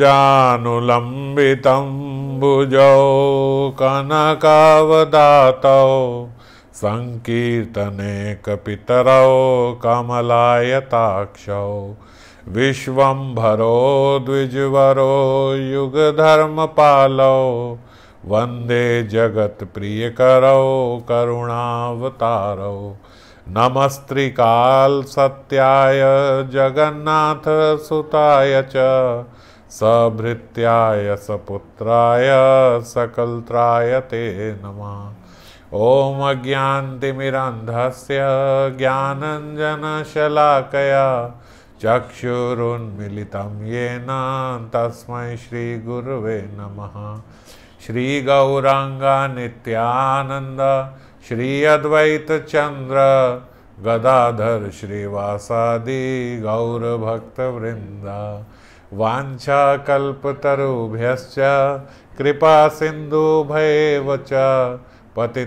जानुलम्बितं भुजौ कनकावदातौ संकीर्तने कपितरौ कमलायताक्षौ विश्वम्भरो द्विजवरो युगधर्मपालौ वन्दे जगत्प्रियकरौ करुणावतारौ जगन्नाथ जगन्नाथसुताय च सभृत्याय सपुत्राय सकलत्राय ते नम ॐ अज्ञान्तिमिरान्धस्य ज्ञानञ्जनशलाकया चक्षुरुन्मिलितं येन तस्मै श्रीगुरुवे नमः श्रीगौराङ्गानित्यानन्द श्री अद्वैतचन्द्र गदाधर श्रीवासादि गौरभक्तवृन्द कल्पतरुभ्य कृपा च पति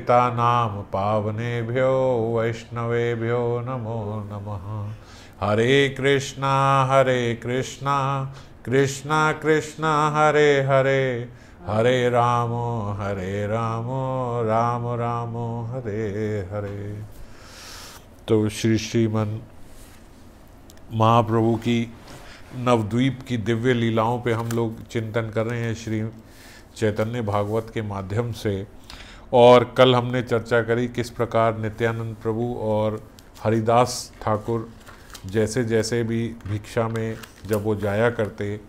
पावनेभ्यो वैष्णवेभ्यो नमो नमः हरे कृष्णा हरे कृष्णा कृष्णा कृष्णा हरे हरे हरे राम हरे राम राम राम हरे हरे तो श्री श्रीमन महाप्रभु की नवद्वीप की दिव्य लीलाओं पे हम लोग चिंतन कर रहे हैं श्री चैतन्य भागवत के माध्यम से और कल हमने चर्चा करी किस प्रकार नित्यानंद प्रभु और हरिदास ठाकुर जैसे जैसे भी भिक्षा में जब वो जाया करते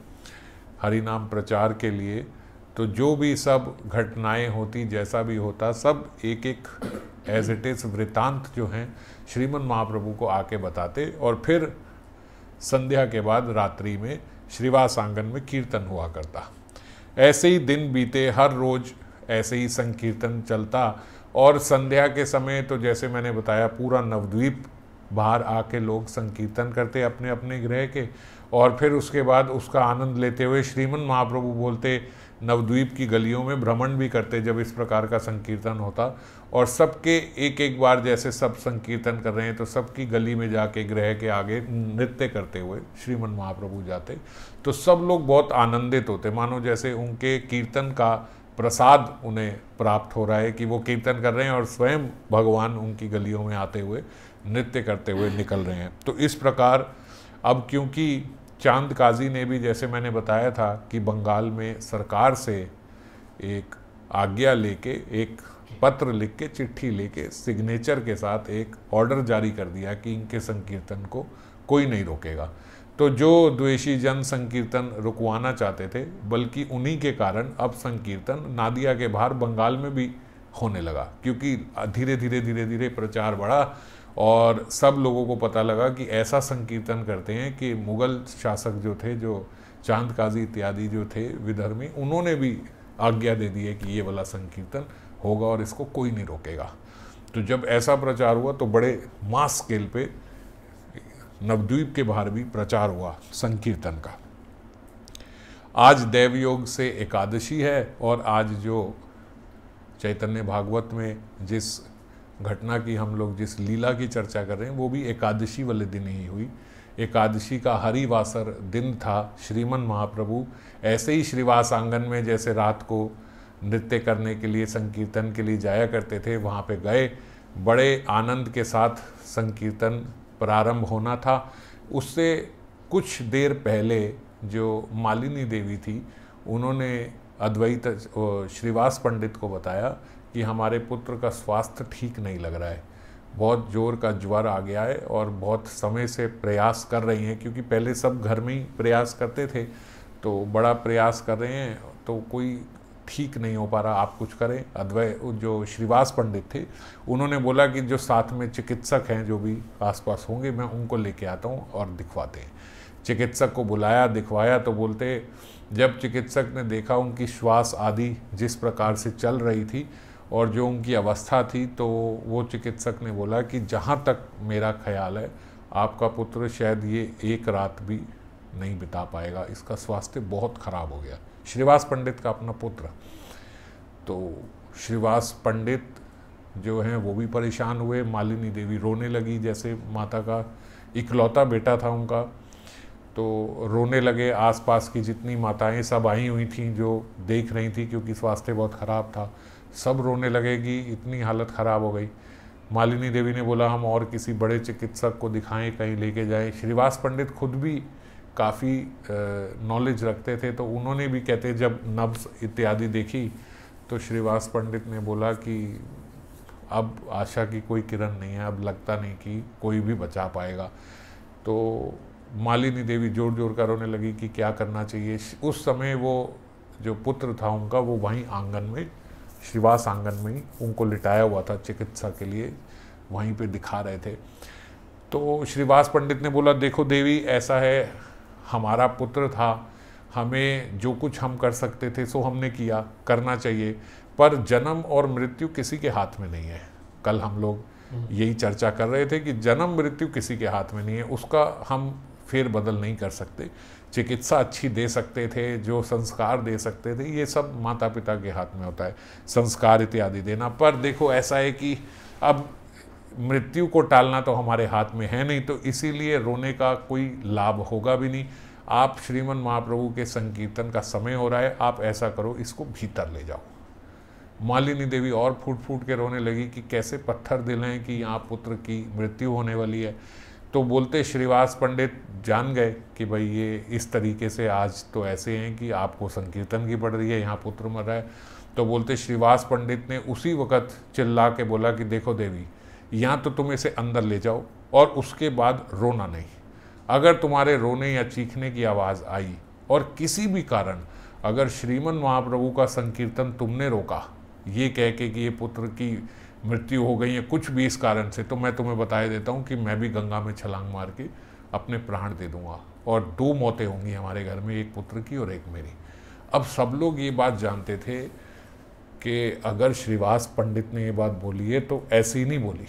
हरिनाम प्रचार के लिए तो जो भी सब घटनाएं होती जैसा भी होता सब एक एक एज इट इज़ वृतांत जो हैं श्रीमन महाप्रभु को आके बताते और फिर संध्या के बाद रात्रि में श्रीवास आंगन में कीर्तन हुआ करता ऐसे ही दिन बीते हर रोज ऐसे ही संकीर्तन चलता और संध्या के समय तो जैसे मैंने बताया पूरा नवद्वीप बाहर आके लोग संकीर्तन करते अपने अपने ग्रह के और फिर उसके बाद उसका आनंद लेते हुए श्रीमन महाप्रभु बोलते नवद्वीप की गलियों में भ्रमण भी करते जब इस प्रकार का संकीर्तन होता और सबके एक एक बार जैसे सब संकीर्तन कर रहे हैं तो सबकी गली में जाके ग्रह के आगे नृत्य करते हुए श्रीमन महाप्रभु जाते तो सब लोग बहुत आनंदित होते मानो जैसे उनके कीर्तन का प्रसाद उन्हें प्राप्त हो रहा है कि वो कीर्तन कर रहे हैं और स्वयं भगवान उनकी गलियों में आते हुए नृत्य करते हुए निकल रहे हैं तो इस प्रकार अब क्योंकि चांद काजी ने भी जैसे मैंने बताया था कि बंगाल में सरकार से एक आज्ञा लेके एक पत्र लिख के चिट्ठी लेके सिग्नेचर के साथ एक ऑर्डर जारी कर दिया कि इनके संकीर्तन को कोई नहीं रोकेगा तो जो द्वेषी जन संकीर्तन रुकवाना चाहते थे बल्कि उन्हीं के कारण अब संकीर्तन नादिया के बाहर बंगाल में भी होने लगा क्योंकि धीरे धीरे धीरे धीरे प्रचार बढ़ा और सब लोगों को पता लगा कि ऐसा संकीर्तन करते हैं कि मुग़ल शासक जो थे जो चांद काजी इत्यादि जो थे विधर्मी उन्होंने भी आज्ञा दे दी है कि ये वाला संकीर्तन होगा और इसको कोई नहीं रोकेगा तो जब ऐसा प्रचार हुआ तो बड़े मास स्केल पे नवद्वीप के बाहर भी प्रचार हुआ संकीर्तन का आज देवयोग से एकादशी है और आज जो चैतन्य भागवत में जिस घटना की हम लोग जिस लीला की चर्चा कर रहे हैं वो भी एकादशी वाले दिन ही हुई एकादशी का हरिवासर दिन था श्रीमन महाप्रभु ऐसे ही श्रीवास आंगन में जैसे रात को नृत्य करने के लिए संकीर्तन के लिए जाया करते थे वहाँ पे गए बड़े आनंद के साथ संकीर्तन प्रारंभ होना था उससे कुछ देर पहले जो मालिनी देवी थी उन्होंने अद्वैत श्रीवास पंडित को बताया कि हमारे पुत्र का स्वास्थ्य ठीक नहीं लग रहा है बहुत जोर का ज्वर आ गया है और बहुत समय से प्रयास कर रही हैं क्योंकि पहले सब घर में ही प्रयास करते थे तो बड़ा प्रयास कर रहे हैं तो कोई ठीक नहीं हो पा रहा आप कुछ करें अद्वै जो श्रीवास पंडित थे उन्होंने बोला कि जो साथ में चिकित्सक हैं जो भी आसपास होंगे मैं उनको लेके आता हूँ और दिखवाते हैं चिकित्सक को बुलाया दिखवाया तो बोलते जब चिकित्सक ने देखा उनकी श्वास आदि जिस प्रकार से चल रही थी और जो उनकी अवस्था थी तो वो चिकित्सक ने बोला कि जहाँ तक मेरा ख्याल है आपका पुत्र शायद ये एक रात भी नहीं बिता पाएगा इसका स्वास्थ्य बहुत ख़राब हो गया श्रीवास पंडित का अपना पुत्र तो श्रीवास पंडित जो हैं वो भी परेशान हुए मालिनी देवी रोने लगी जैसे माता का इकलौता बेटा था उनका तो रोने लगे आसपास की जितनी माताएं सब आई हुई थीं जो देख रही थी क्योंकि स्वास्थ्य बहुत ख़राब था सब रोने लगेगी इतनी हालत ख़राब हो गई मालिनी देवी ने बोला हम और किसी बड़े चिकित्सक को दिखाएं कहीं लेके जाएं श्रीवास पंडित खुद भी काफ़ी नॉलेज रखते थे तो उन्होंने भी कहते जब नब्स इत्यादि देखी तो श्रीवास पंडित ने बोला कि अब आशा की कोई किरण नहीं है अब लगता नहीं कि कोई भी बचा पाएगा तो मालिनी देवी जोर जोर कर रोने लगी कि क्या करना चाहिए उस समय वो जो पुत्र था उनका वो वहीं आंगन में श्रीवास आंगन में उनको लिटाया हुआ था चिकित्सा के लिए वहीं पे दिखा रहे थे तो श्रीवास पंडित ने बोला देखो देवी ऐसा है हमारा पुत्र था हमें जो कुछ हम कर सकते थे सो हमने किया करना चाहिए पर जन्म और मृत्यु किसी के हाथ में नहीं है कल हम लोग हम्म। यही चर्चा कर रहे थे कि जन्म मृत्यु किसी के हाथ में नहीं है उसका हम फेर बदल नहीं कर सकते चिकित्सा अच्छी दे सकते थे जो संस्कार दे सकते थे ये सब माता पिता के हाथ में होता है संस्कार इत्यादि देना पर देखो ऐसा है कि अब मृत्यु को टालना तो हमारे हाथ में है नहीं तो इसीलिए रोने का कोई लाभ होगा भी नहीं आप श्रीमन महाप्रभु के संकीर्तन का समय हो रहा है आप ऐसा करो इसको भीतर ले जाओ मालिनी देवी और फूट फूट के रोने लगी कि कैसे पत्थर दिलाएं कि यहाँ पुत्र की मृत्यु होने वाली है तो बोलते श्रीवास पंडित जान गए कि भाई ये इस तरीके से आज तो ऐसे हैं कि आपको संकीर्तन की पड़ रही है यहाँ पुत्र मर रहा है तो बोलते श्रीवास पंडित ने उसी वक्त चिल्ला के बोला कि देखो देवी यहाँ तो तुम इसे अंदर ले जाओ और उसके बाद रोना नहीं अगर तुम्हारे रोने या चीखने की आवाज़ आई और किसी भी कारण अगर श्रीमन महाप्रभु का संकीर्तन तुमने रोका ये कह के कि ये पुत्र की मृत्यु हो गई है कुछ भी इस कारण से तो मैं तुम्हें बताया देता हूँ कि मैं भी गंगा में छलांग मार के अपने प्राण दे दूँगा और दो मौतें होंगी हमारे घर में एक पुत्र की और एक मेरी अब सब लोग ये बात जानते थे कि अगर श्रीवास पंडित ने ये बात बोली है तो ऐसे ही नहीं बोली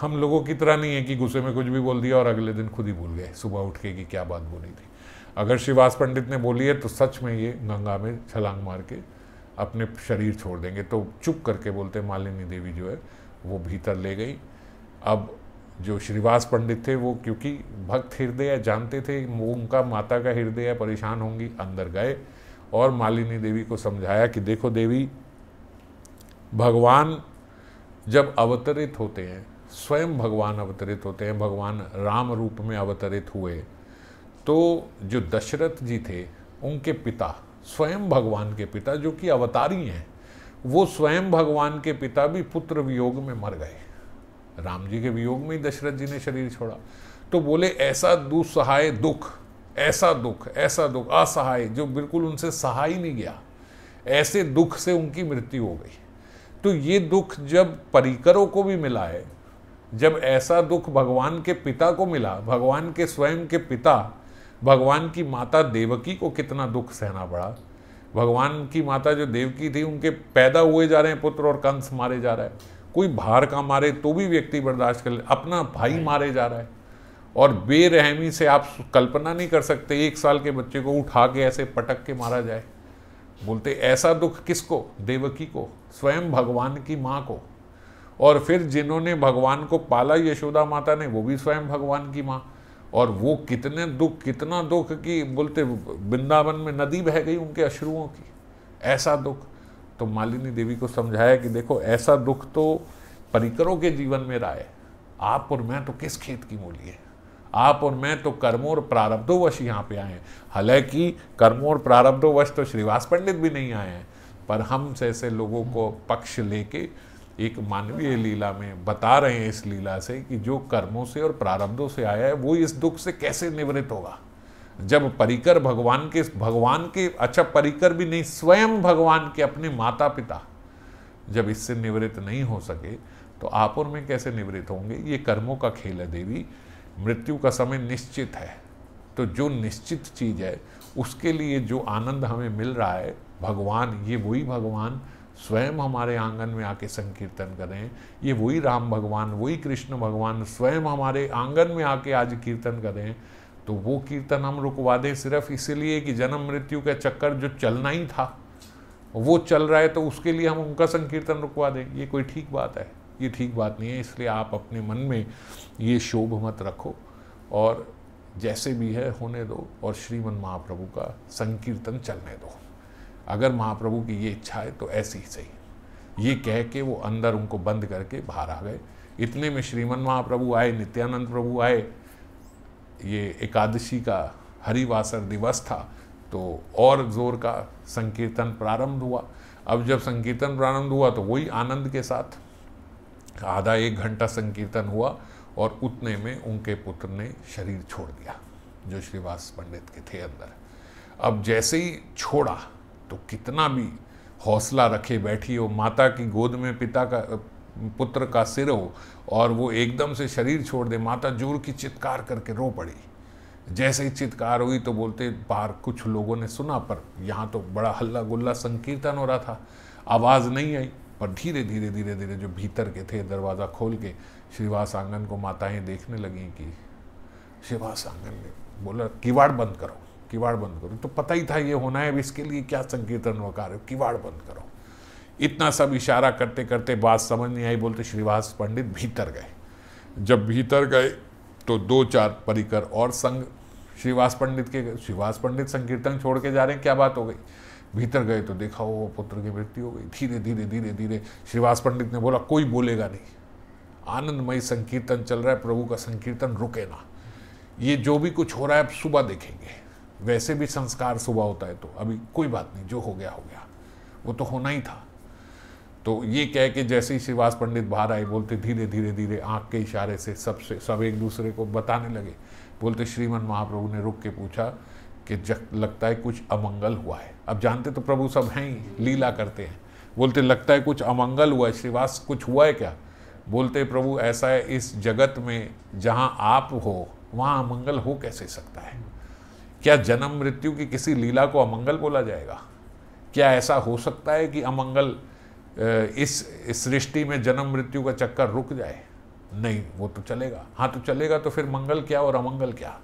हम लोगों की तरह नहीं है कि गुस्से में कुछ भी बोल दिया और अगले दिन खुद ही भूल गए सुबह उठ के कि क्या बात बोली थी अगर श्रीवास पंडित ने बोली है तो सच में ये गंगा में छलांग मार के अपने शरीर छोड़ देंगे तो चुप करके बोलते मालिनी देवी जो है वो भीतर ले गई अब जो श्रीवास पंडित थे वो क्योंकि भक्त हृदय जानते थे वो उनका माता का हृदय परेशान होंगी अंदर गए और मालिनी देवी को समझाया कि देखो देवी भगवान जब अवतरित होते हैं स्वयं भगवान अवतरित होते हैं भगवान राम रूप में अवतरित हुए तो जो दशरथ जी थे उनके पिता स्वयं भगवान के पिता जो कि अवतारी हैं वो स्वयं भगवान के पिता भी पुत्र वियोग में मर गए राम जी के वियोग में ही दशरथ जी ने शरीर छोड़ा तो बोले ऐसा दुसहाय दुख ऐसा दुख ऐसा दुख असहाय जो बिल्कुल उनसे सहा ही नहीं गया ऐसे दुख से उनकी मृत्यु हो गई तो ये दुख जब परिकरों को भी मिला है जब ऐसा दुख भगवान के पिता को मिला भगवान के स्वयं के पिता भगवान की माता देवकी को कितना दुख सहना पड़ा भगवान की माता जो देवकी थी उनके पैदा हुए जा रहे हैं पुत्र और कंस मारे जा रहा है कोई भार का मारे तो भी व्यक्ति बर्दाश्त कर ले अपना भाई मारे जा रहा है और बेरहमी से आप कल्पना नहीं कर सकते एक साल के बच्चे को उठा के ऐसे पटक के मारा जाए बोलते ऐसा दुख किसको देवकी को स्वयं भगवान की माँ को और फिर जिन्होंने भगवान को पाला यशोदा माता ने वो भी स्वयं भगवान की माँ और वो कितने दुख कितना दुख कि बोलते वृंदावन में नदी बह गई उनके अश्रुओं की ऐसा दुख तो मालिनी देवी को समझाया कि देखो ऐसा दुख तो परिकरों के जीवन में रहा है आप और मैं तो किस खेत की मूली है आप और मैं तो कर्मों और प्रारब्धोवश यहाँ पे आए हैं हालांकि कर्मों और प्रारब्धोवश तो श्रीवास पंडित भी नहीं आए हैं पर हम जैसे लोगों को पक्ष लेके एक मानवीय लीला में बता रहे हैं इस लीला से कि जो कर्मों से और प्रारब्धों से आया है वो इस दुख से कैसे निवृत्त होगा जब परिकर भगवान के भगवान के अच्छा परिकर भी नहीं स्वयं भगवान के अपने माता पिता जब इससे निवृत्त नहीं हो सके तो आप में कैसे निवृत्त होंगे ये कर्मों का खेल है देवी मृत्यु का समय निश्चित है तो जो निश्चित चीज़ है उसके लिए जो आनंद हमें मिल रहा है भगवान ये वही भगवान स्वयं हमारे आंगन में आके संकीर्तन करें ये वही राम भगवान वही कृष्ण भगवान स्वयं हमारे आंगन में आके आज कीर्तन करें तो वो कीर्तन हम रुकवा दें सिर्फ इसीलिए कि जन्म मृत्यु का चक्कर जो चलना ही था वो चल रहा है तो उसके लिए हम उनका संकीर्तन रुकवा दें ये कोई ठीक बात है ये ठीक बात नहीं है इसलिए आप अपने मन में ये शोभ मत रखो और जैसे भी है होने दो और श्रीमन महाप्रभु का संकीर्तन चलने दो अगर महाप्रभु की ये इच्छा है तो ऐसी ही सही ये कह के वो अंदर उनको बंद करके बाहर आ गए इतने में श्रीमन महाप्रभु आए नित्यानंद प्रभु आए ये एकादशी का हरिवासर दिवस था तो और जोर का संकीर्तन प्रारंभ हुआ अब जब संकीर्तन प्रारंभ हुआ तो वही आनंद के साथ आधा एक घंटा संकीर्तन हुआ और उतने में उनके पुत्र ने शरीर छोड़ दिया जो श्रीवास पंडित के थे अंदर अब जैसे ही छोड़ा तो कितना भी हौसला रखे बैठी हो माता की गोद में पिता का पुत्र का सिर हो और वो एकदम से शरीर छोड़ दे माता जोर की चित्कार करके रो पड़ी जैसे ही चित्कार हुई तो बोलते बाहर कुछ लोगों ने सुना पर यहाँ तो बड़ा हल्ला गुल्ला संकीर्तन हो रहा था आवाज़ नहीं आई पर धीरे धीरे धीरे धीरे जो भीतर के थे दरवाज़ा खोल के श्रीवास आंगन को माताएं देखने लगी कि श्रीवास आंगन ने बोला किवाड़ बंद करो किवाड़ बंद करो तो पता ही था ये होना है अब इसके लिए क्या संकीर्तन वकार है किवाड़ बंद करो इतना सब इशारा करते करते बात समझ नहीं आई बोलते श्रीवास पंडित भीतर गए जब भीतर गए तो दो चार परिकर और संग श्रीवास पंडित के श्रीवास पंडित संकीर्तन छोड़ के जा रहे हैं क्या बात हो गई भीतर गए तो देखा वो पुत्र की मृत्यु हो गई धीरे धीरे धीरे धीरे श्रीवास पंडित ने बोला कोई बोलेगा नहीं आनंदमय संकीर्तन चल रहा है प्रभु का संकीर्तन रुके ना ये जो भी कुछ हो रहा है अब सुबह देखेंगे वैसे भी संस्कार सुबह होता है तो अभी कोई बात नहीं जो हो गया हो गया वो तो होना ही था तो ये कह के जैसे ही श्रीवास पंडित बाहर आए बोलते धीरे धीरे धीरे आँख के इशारे से सबसे सब एक दूसरे को बताने लगे बोलते श्रीमन महाप्रभु ने रुक के पूछा कि जग लगता है कुछ अमंगल हुआ है अब जानते तो प्रभु सब हैं ही लीला करते हैं बोलते लगता है कुछ अमंगल हुआ है श्रीवास कुछ हुआ है क्या बोलते प्रभु ऐसा है इस जगत में जहाँ आप हो वहाँ अमंगल हो कैसे सकता है क्या जन्म मृत्यु की किसी लीला को अमंगल बोला जाएगा क्या ऐसा हो सकता है कि अमंगल इस सृष्टि में जन्म मृत्यु का चक्कर रुक जाए नहीं वो तो चलेगा हाँ तो चलेगा तो फिर मंगल क्या और अमंगल क्या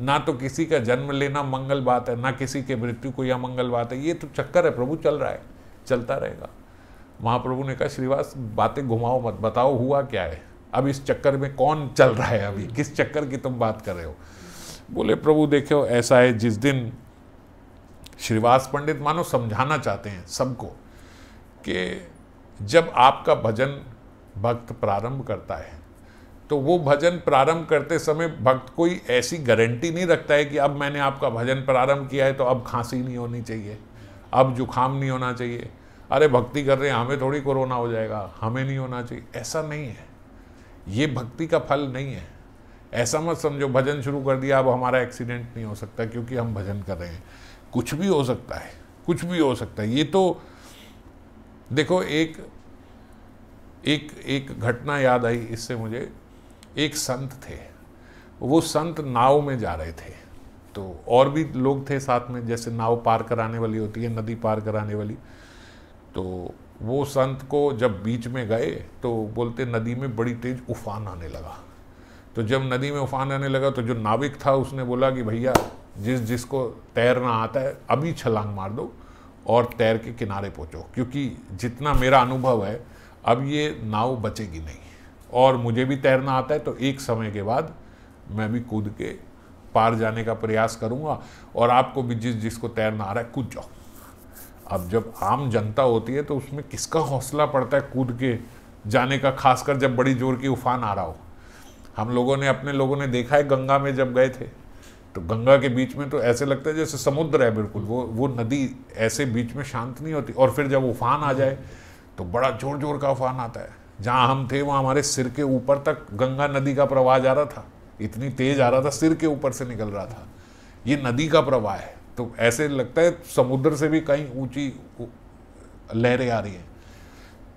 ना तो किसी का जन्म लेना मंगल बात है ना किसी के मृत्यु कोई अमंगल बात है ये तो चक्कर है प्रभु चल रहा है चलता रहेगा महाप्रभु ने कहा श्रीवास बातें घुमाओ मत बताओ हुआ क्या है अब इस चक्कर में कौन चल रहा है अभी किस चक्कर की तुम बात कर रहे हो बोले प्रभु देखो ऐसा है जिस दिन श्रीवास पंडित मानो समझाना चाहते हैं सबको कि जब आपका भजन भक्त प्रारंभ करता है तो वो भजन प्रारंभ करते समय भक्त कोई ऐसी गारंटी नहीं रखता है कि अब मैंने आपका भजन प्रारंभ किया है तो अब खांसी नहीं होनी चाहिए अब जुखाम नहीं होना चाहिए अरे भक्ति कर रहे हैं हमें थोड़ी कोरोना हो जाएगा हमें नहीं होना चाहिए ऐसा नहीं है ये भक्ति का फल नहीं है ऐसा मत समझो भजन शुरू कर दिया अब हमारा एक्सीडेंट नहीं हो सकता क्योंकि हम भजन कर रहे हैं कुछ भी हो सकता है कुछ भी हो सकता है ये तो देखो एक एक एक घटना याद आई इससे मुझे एक संत थे वो संत नाव में जा रहे थे तो और भी लोग थे साथ में जैसे नाव पार कराने वाली होती है नदी पार कराने वाली तो वो संत को जब बीच में गए तो बोलते नदी में बड़ी तेज उफान आने लगा तो जब नदी में उफान आने लगा तो जो नाविक था उसने बोला कि भैया जिस जिसको तैरना आता है अभी छलांग मार दो और तैर के किनारे पहुंचो क्योंकि जितना मेरा अनुभव है अब ये नाव बचेगी नहीं और मुझे भी तैरना आता है तो एक समय के बाद मैं भी कूद के पार जाने का प्रयास करूँगा और आपको भी जिस जिसको तैरना आ रहा है कूद जाओ अब जब आम जनता होती है तो उसमें किसका हौसला पड़ता है कूद के जाने का खासकर जब बड़ी जोर की उफान आ रहा हो हम लोगों ने अपने लोगों ने देखा है गंगा में जब गए थे तो गंगा के बीच में तो ऐसे लगता है जैसे समुद्र है बिल्कुल वो वो नदी ऐसे बीच में शांत नहीं होती और फिर जब उफान आ जाए तो बड़ा जोर जोर का उफान आता है जहाँ हम थे वहाँ हमारे सिर के ऊपर तक गंगा नदी का प्रवाह जा रहा था इतनी तेज आ रहा था सिर के ऊपर से निकल रहा था ये नदी का प्रवाह है तो ऐसे लगता है समुद्र से भी कहीं ऊंची लहरें आ रही हैं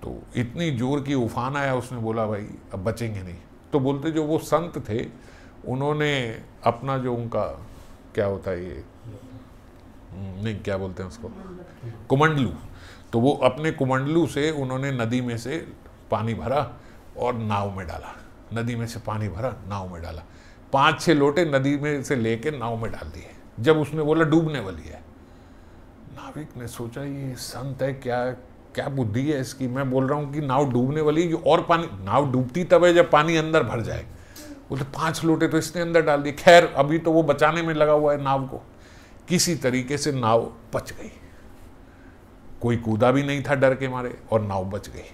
तो इतनी जोर की उफान आया उसने बोला भाई अब बचेंगे नहीं तो बोलते जो वो संत थे उन्होंने अपना जो उनका क्या होता है ये नहीं क्या बोलते हैं उसको कुमंडलू तो वो अपने कुमंडलू से उन्होंने नदी में से पानी भरा और नाव में डाला नदी में से पानी भरा नाव में डाला पांच छह लोटे नदी में से लेके नाव में डाल दिए जब उसने बोला डूबने वाली है नाविक ने सोचा ये संत है क्या क्या बुद्धि है इसकी मैं बोल रहा हूँ कि नाव डूबने वाली जो और पानी नाव डूबती तब है जब पानी अंदर भर जाए वो तो पांच लोटे तो इसने अंदर डाल दिए खैर अभी तो वो बचाने में लगा हुआ है नाव को किसी तरीके से नाव बच गई कोई कूदा भी नहीं था डर के मारे और नाव बच गई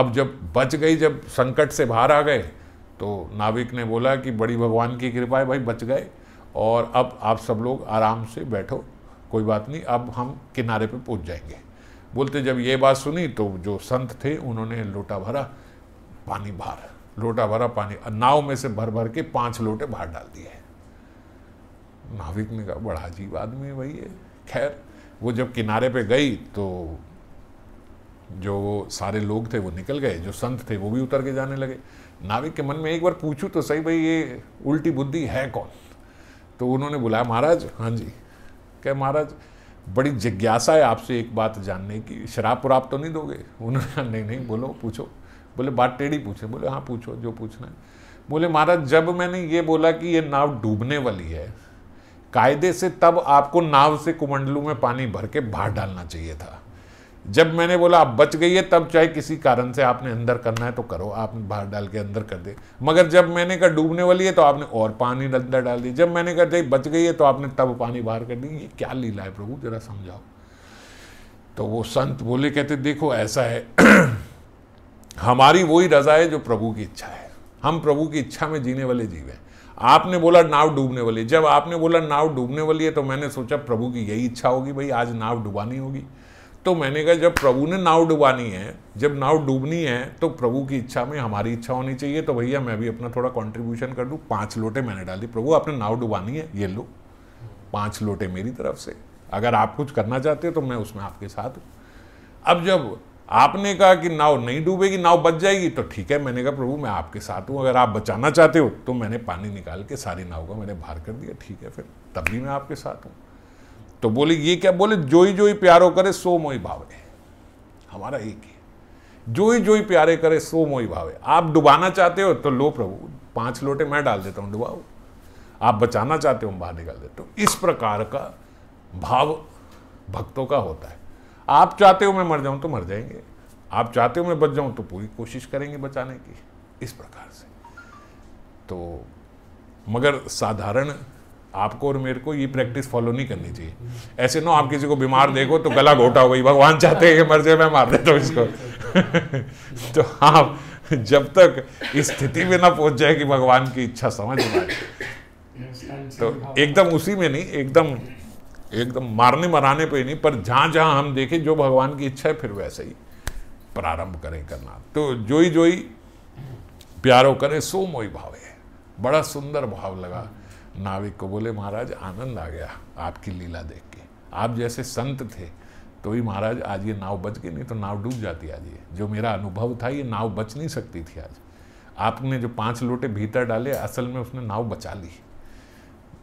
अब जब बच गई जब संकट से बाहर आ गए तो नाविक ने बोला कि बड़ी भगवान की कृपा है भाई बच गए और अब आप सब लोग आराम से बैठो कोई बात नहीं अब हम किनारे पे पहुंच जाएंगे बोलते जब ये बात सुनी तो जो संत थे उन्होंने लोटा भरा पानी बाहर लोटा भरा पानी नाव में से भर भर के पांच लोटे बाहर डाल दिए नाविक ने कहा बड़ा अजीब आदमी है भाई ये खैर वो जब किनारे पे गई तो जो सारे लोग थे वो निकल गए जो संत थे वो भी उतर के जाने लगे नाविक के मन में एक बार पूछूँ तो सही भाई ये उल्टी बुद्धि है कौन तो उन्होंने बुलाया महाराज हाँ जी क्या महाराज बड़ी जिज्ञासा है आपसे एक बात जानने की शराब पुराब तो नहीं दोगे उन्होंने कहा नहीं नहीं बोलो पूछो बोले बात टेढ़ी पूछे बोले हाँ पूछो जो पूछना है बोले महाराज जब मैंने ये बोला कि ये नाव डूबने वाली है कायदे से तब आपको नाव से कुमंडलू में पानी भर के बाहर डालना चाहिए था जब मैंने बोला आप बच गई है तब चाहे किसी कारण से आपने अंदर करना है तो करो आपने बाहर डाल के अंदर कर दे मगर जब मैंने कहा डूबने वाली है तो आपने और पानी अंदर डाल दिया जब मैंने कहा बच गई है तो आपने तब पानी बाहर कर दी ये क्या लीला है प्रभु जरा समझाओ तो वो संत बोले कहते देखो ऐसा है हमारी वही रजा है जो प्रभु की इच्छा है हम प्रभु की इच्छा में जीने वाले जीव हैं आपने बोला नाव डूबने वाली जब आपने बोला नाव डूबने वाली है तो मैंने सोचा प्रभु की यही इच्छा होगी भाई आज नाव डूबानी होगी तो मैंने कहा जब प्रभु ने नाव डुबानी है जब नाव डूबनी है तो प्रभु की इच्छा में हमारी इच्छा होनी चाहिए तो भैया मैं भी अपना थोड़ा कंट्रीब्यूशन कर दूँ पाँच लोटे मैंने डाल दी प्रभु आपने नाव डुबानी है ये लो पाँच लोटे मेरी तरफ से अगर आप कुछ करना चाहते हो तो मैं उसमें आपके साथ हूँ अब जब आपने कहा कि नाव नहीं डूबेगी नाव बच जाएगी तो ठीक है मैंने कहा प्रभु मैं आपके साथ हूँ अगर आप बचाना चाहते हो तो मैंने पानी निकाल के सारी नाव का मैंने बाहर कर दिया ठीक है फिर तब भी मैं आपके साथ हूँ तो बोले ये क्या बोले जोई जोई प्यारो करे सो मोई भावे हमारा एक ही जोई जोई प्यारे करे सो मोई भावे आप डुबाना चाहते हो तो लो प्रभु पांच लोटे मैं डाल देता हूं डुबाओ आप बचाना चाहते हो बाहर निकाल देता हो इस प्रकार का भाव भक्तों का होता है आप चाहते हो मैं मर जाऊं तो मर जाएंगे आप चाहते हो मैं बच जाऊं तो पूरी कोशिश करेंगे बचाने की इस प्रकार से तो मगर साधारण आपको और मेरे को ये प्रैक्टिस फॉलो नहीं करनी चाहिए ऐसे ना आप किसी को बीमार देखो तो गला घोटा हो गई भगवान चाहते हैं कि मर जाए मैं मार देता हूँ इसको तो आप जब तक इस स्थिति में ना पहुंच जाए कि भगवान की इच्छा समझ में तो एकदम उसी में नहीं एकदम एकदम मारने मराने पे नहीं पर जहाँ जहाँ हम देखें जो भगवान की इच्छा है फिर वैसे ही प्रारंभ करें करना तो जोई जोई प्यारो करें सो मोई भावे बड़ा सुंदर भाव लगा नाविक को बोले महाराज आनंद आ गया आपकी लीला देख के आप जैसे संत थे तो ही महाराज आज ये नाव बच गई नहीं तो नाव डूब जाती आज ये जो मेरा अनुभव था ये नाव बच नहीं सकती थी आज आपने जो पांच लोटे भीतर डाले असल में उसने नाव बचा ली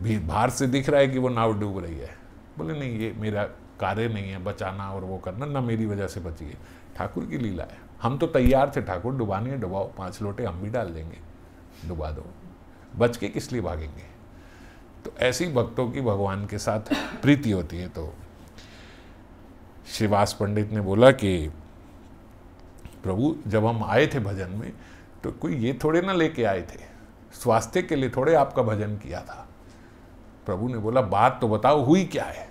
भी बाहर से दिख रहा है कि वो नाव डूब रही है बोले नहीं ये मेरा कार्य नहीं है बचाना और वो करना ना मेरी वजह से बची है ठाकुर की लीला है हम तो तैयार थे ठाकुर डुबानी है डुबाओ पाँच लोटे हम भी डाल देंगे डुबा दो बच के किस लिए भागेंगे तो ऐसी भक्तों की भगवान के साथ प्रीति होती है तो श्रीवास पंडित ने बोला कि प्रभु जब हम आए थे भजन में तो कोई ये थोड़े ना लेके आए थे स्वास्थ्य के लिए थोड़े आपका भजन किया था प्रभु ने बोला बात तो बताओ हुई क्या है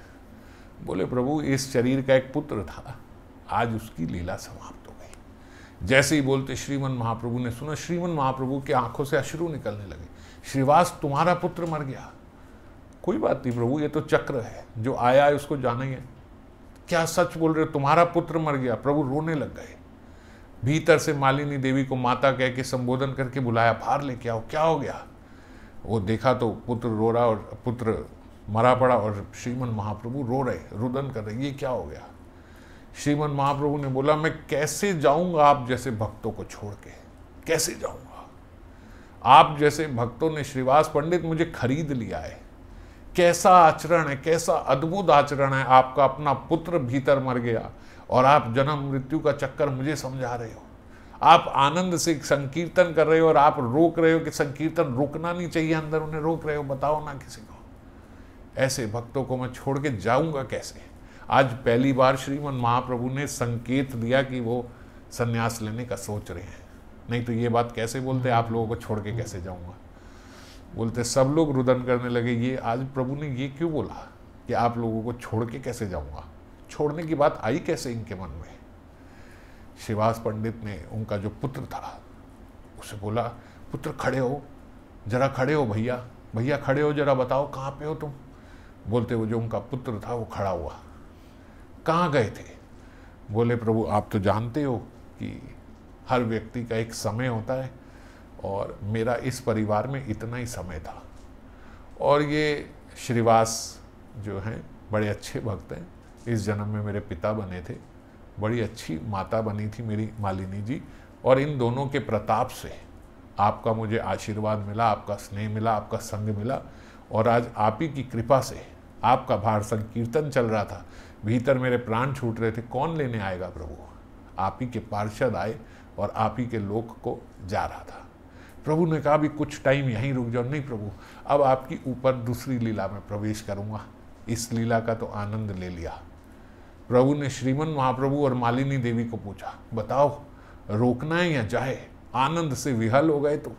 बोले प्रभु इस शरीर का एक पुत्र था आज उसकी लीला समाप्त हो गई जैसे ही बोलते श्रीमन महाप्रभु ने सुना श्रीमन महाप्रभु की आंखों से अश्रु निकलने लगे श्रीवास तुम्हारा पुत्र मर गया कोई बात नहीं प्रभु ये तो चक्र है जो आया है उसको जाना ही है क्या सच बोल रहे हो तुम्हारा पुत्र मर गया प्रभु रोने लग गए भीतर से मालिनी देवी को माता कह के संबोधन करके बुलाया बाहर लेके आओ क्या हो गया वो देखा तो पुत्र रो रहा और पुत्र मरा पड़ा और श्रीमन महाप्रभु रो रहे रुदन कर रहे ये क्या हो गया श्रीमन महाप्रभु ने बोला मैं कैसे जाऊंगा आप जैसे भक्तों को छोड़ के कैसे जाऊंगा आप जैसे भक्तों ने श्रीवास पंडित मुझे खरीद लिया है कैसा आचरण है कैसा अद्भुत आचरण है आपका अपना पुत्र भीतर मर गया और आप जन्म मृत्यु का चक्कर मुझे समझा रहे हो आप आनंद से संकीर्तन कर रहे हो और आप रोक रहे हो कि संकीर्तन रोकना नहीं चाहिए अंदर उन्हें रोक रहे हो बताओ ना किसी को ऐसे भक्तों को मैं छोड़ के जाऊंगा कैसे आज पहली बार श्रीमन महाप्रभु ने संकेत दिया कि वो संन्यास लेने का सोच रहे हैं नहीं तो ये बात कैसे बोलते आप लोगों को छोड़ के कैसे जाऊंगा बोलते सब लोग रुदन करने लगे ये आज प्रभु ने ये क्यों बोला कि आप लोगों को छोड़ के कैसे जाऊंगा छोड़ने की बात आई कैसे इनके मन में शिवास पंडित ने उनका जो पुत्र था उसे बोला पुत्र खड़े हो जरा खड़े हो भैया भैया खड़े हो जरा बताओ कहाँ पे हो तुम बोलते वो जो उनका पुत्र था वो खड़ा हुआ कहाँ गए थे बोले प्रभु आप तो जानते हो कि हर व्यक्ति का एक समय होता है और मेरा इस परिवार में इतना ही समय था और ये श्रीवास जो हैं बड़े अच्छे भक्त हैं इस जन्म में मेरे पिता बने थे बड़ी अच्छी माता बनी थी मेरी मालिनी जी और इन दोनों के प्रताप से आपका मुझे आशीर्वाद मिला आपका स्नेह मिला आपका संग मिला और आज आप ही की कृपा से आपका भार संकीर्तन चल रहा था भीतर मेरे प्राण छूट रहे थे कौन लेने आएगा प्रभु आप ही के पार्षद आए और आप ही के लोक को जा रहा था प्रभु ने कहा भी कुछ टाइम यहीं रुक जाओ नहीं प्रभु अब आपकी ऊपर दूसरी लीला में प्रवेश करूँगा इस लीला का तो आनंद ले लिया प्रभु ने श्रीमन महाप्रभु और मालिनी देवी को पूछा बताओ रोकना है या जाए आनंद से विहल हो गए तो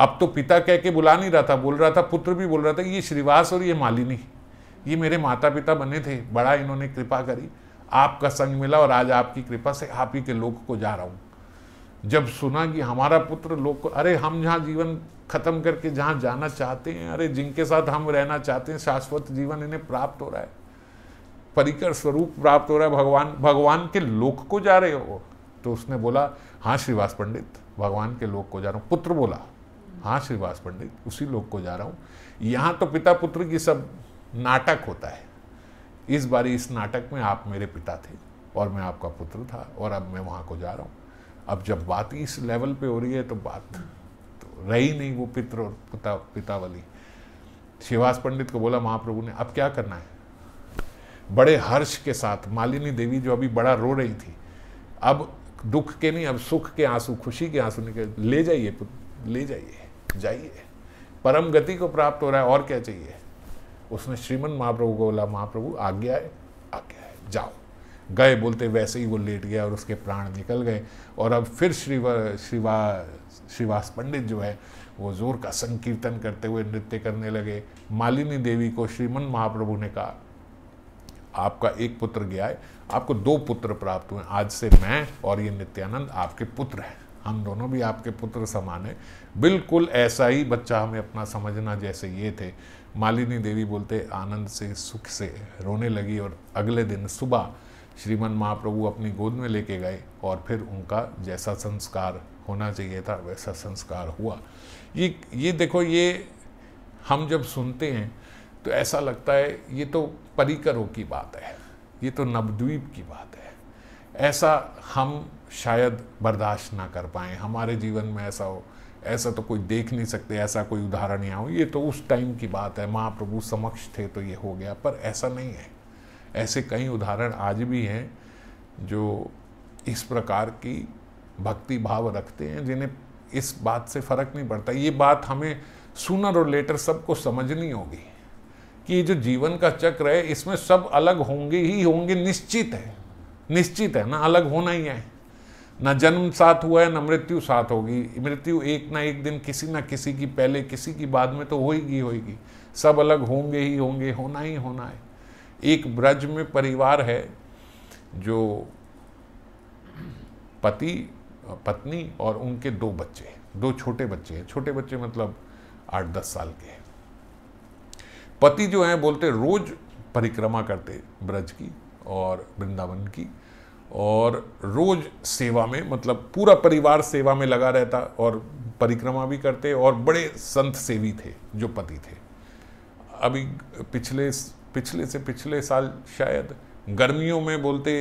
अब तो पिता कह के बुला नहीं रहा था बोल रहा था पुत्र भी बोल रहा था ये श्रीवास और ये मालिनी ये मेरे माता पिता बने थे बड़ा इन्होंने कृपा करी आपका संग मिला और आज आपकी कृपा से आप ही के लोग को जा रहा हूँ जब सुना कि हमारा पुत्र लोग को अरे हम जहाँ जीवन खत्म करके जहाँ जाना चाहते हैं अरे जिनके साथ हम रहना चाहते हैं शाश्वत जीवन इन्हें प्राप्त हो रहा है परिकर स्वरूप प्राप्त हो रहा है भगवान भगवान के लोक को जा रहे हो तो उसने बोला हाँ श्रीवास पंडित भगवान के लोक को जा रहा हूँ पुत्र बोला हाँ श्रीवास पंडित उसी लोक को जा रहा हूँ यहाँ तो पिता पुत्र की सब नाटक होता है इस बारी इस नाटक में आप मेरे पिता थे और मैं आपका पुत्र था और अब मैं वहाँ को जा रहा हूँ अब जब बात इस लेवल पे हो रही है तो बात तो रही नहीं वो पित्र और पिता पिता वाली शिवास पंडित को बोला महाप्रभु ने अब क्या करना है बड़े हर्ष के साथ मालिनी देवी जो अभी बड़ा रो रही थी अब दुख के नहीं अब सुख के आंसू खुशी के आंसू निकल ले जाइए ले जाइए जाइए परम गति को प्राप्त हो रहा है और क्या चाहिए उसने श्रीमन महाप्रभु को बोला महाप्रभु आज्ञा है आज्ञा है जाओ गए बोलते वैसे ही वो लेट गया और उसके प्राण निकल गए और अब फिर श्रीवा श्रीवा श्रीवास पंडित जो है वो जोर का संकीर्तन करते हुए नृत्य करने लगे मालिनी देवी को श्रीमन महाप्रभु ने कहा आपका एक पुत्र गया है आपको दो पुत्र प्राप्त हुए आज से मैं और ये नित्यानंद आपके पुत्र हैं हम दोनों भी आपके पुत्र समान हैं बिल्कुल ऐसा ही बच्चा हमें अपना समझना जैसे ये थे मालिनी देवी बोलते आनंद से सुख से रोने लगी और अगले दिन सुबह श्रीमन महाप्रभु अपनी गोद में लेके गए और फिर उनका जैसा संस्कार होना चाहिए था वैसा संस्कार हुआ ये ये देखो ये हम जब सुनते हैं तो ऐसा लगता है ये तो परिकरों की बात है ये तो नवद्वीप की बात है ऐसा हम शायद बर्दाश्त ना कर पाए हमारे जीवन में ऐसा हो ऐसा तो कोई देख नहीं सकते ऐसा कोई उदाहरण यहाँ हो ये तो उस टाइम की बात है महाप्रभु समक्ष थे तो ये हो गया पर ऐसा नहीं है ऐसे कई उदाहरण आज भी हैं जो इस प्रकार की भक्ति भाव रखते हैं जिन्हें इस बात से फ़र्क नहीं पड़ता ये बात हमें सुनर और लेटर सबको समझनी होगी कि ये जो जीवन का चक्र है इसमें सब अलग होंगे ही होंगे निश्चित है निश्चित है ना अलग होना ही है ना जन्म साथ हुआ है ना मृत्यु साथ होगी मृत्यु एक ना एक दिन किसी ना किसी की पहले किसी की बाद में तो होगी होगी सब अलग होंगे ही होंगे होना ही होना है एक ब्रज में परिवार है जो पति पत्नी और उनके दो बच्चे हैं दो छोटे बच्चे हैं छोटे बच्चे मतलब आठ दस साल के हैं पति जो हैं बोलते रोज परिक्रमा करते ब्रज की और वृंदावन की और रोज सेवा में मतलब पूरा परिवार सेवा में लगा रहता और परिक्रमा भी करते और बड़े संत सेवी थे जो पति थे अभी पिछले पिछले से पिछले साल शायद गर्मियों में बोलते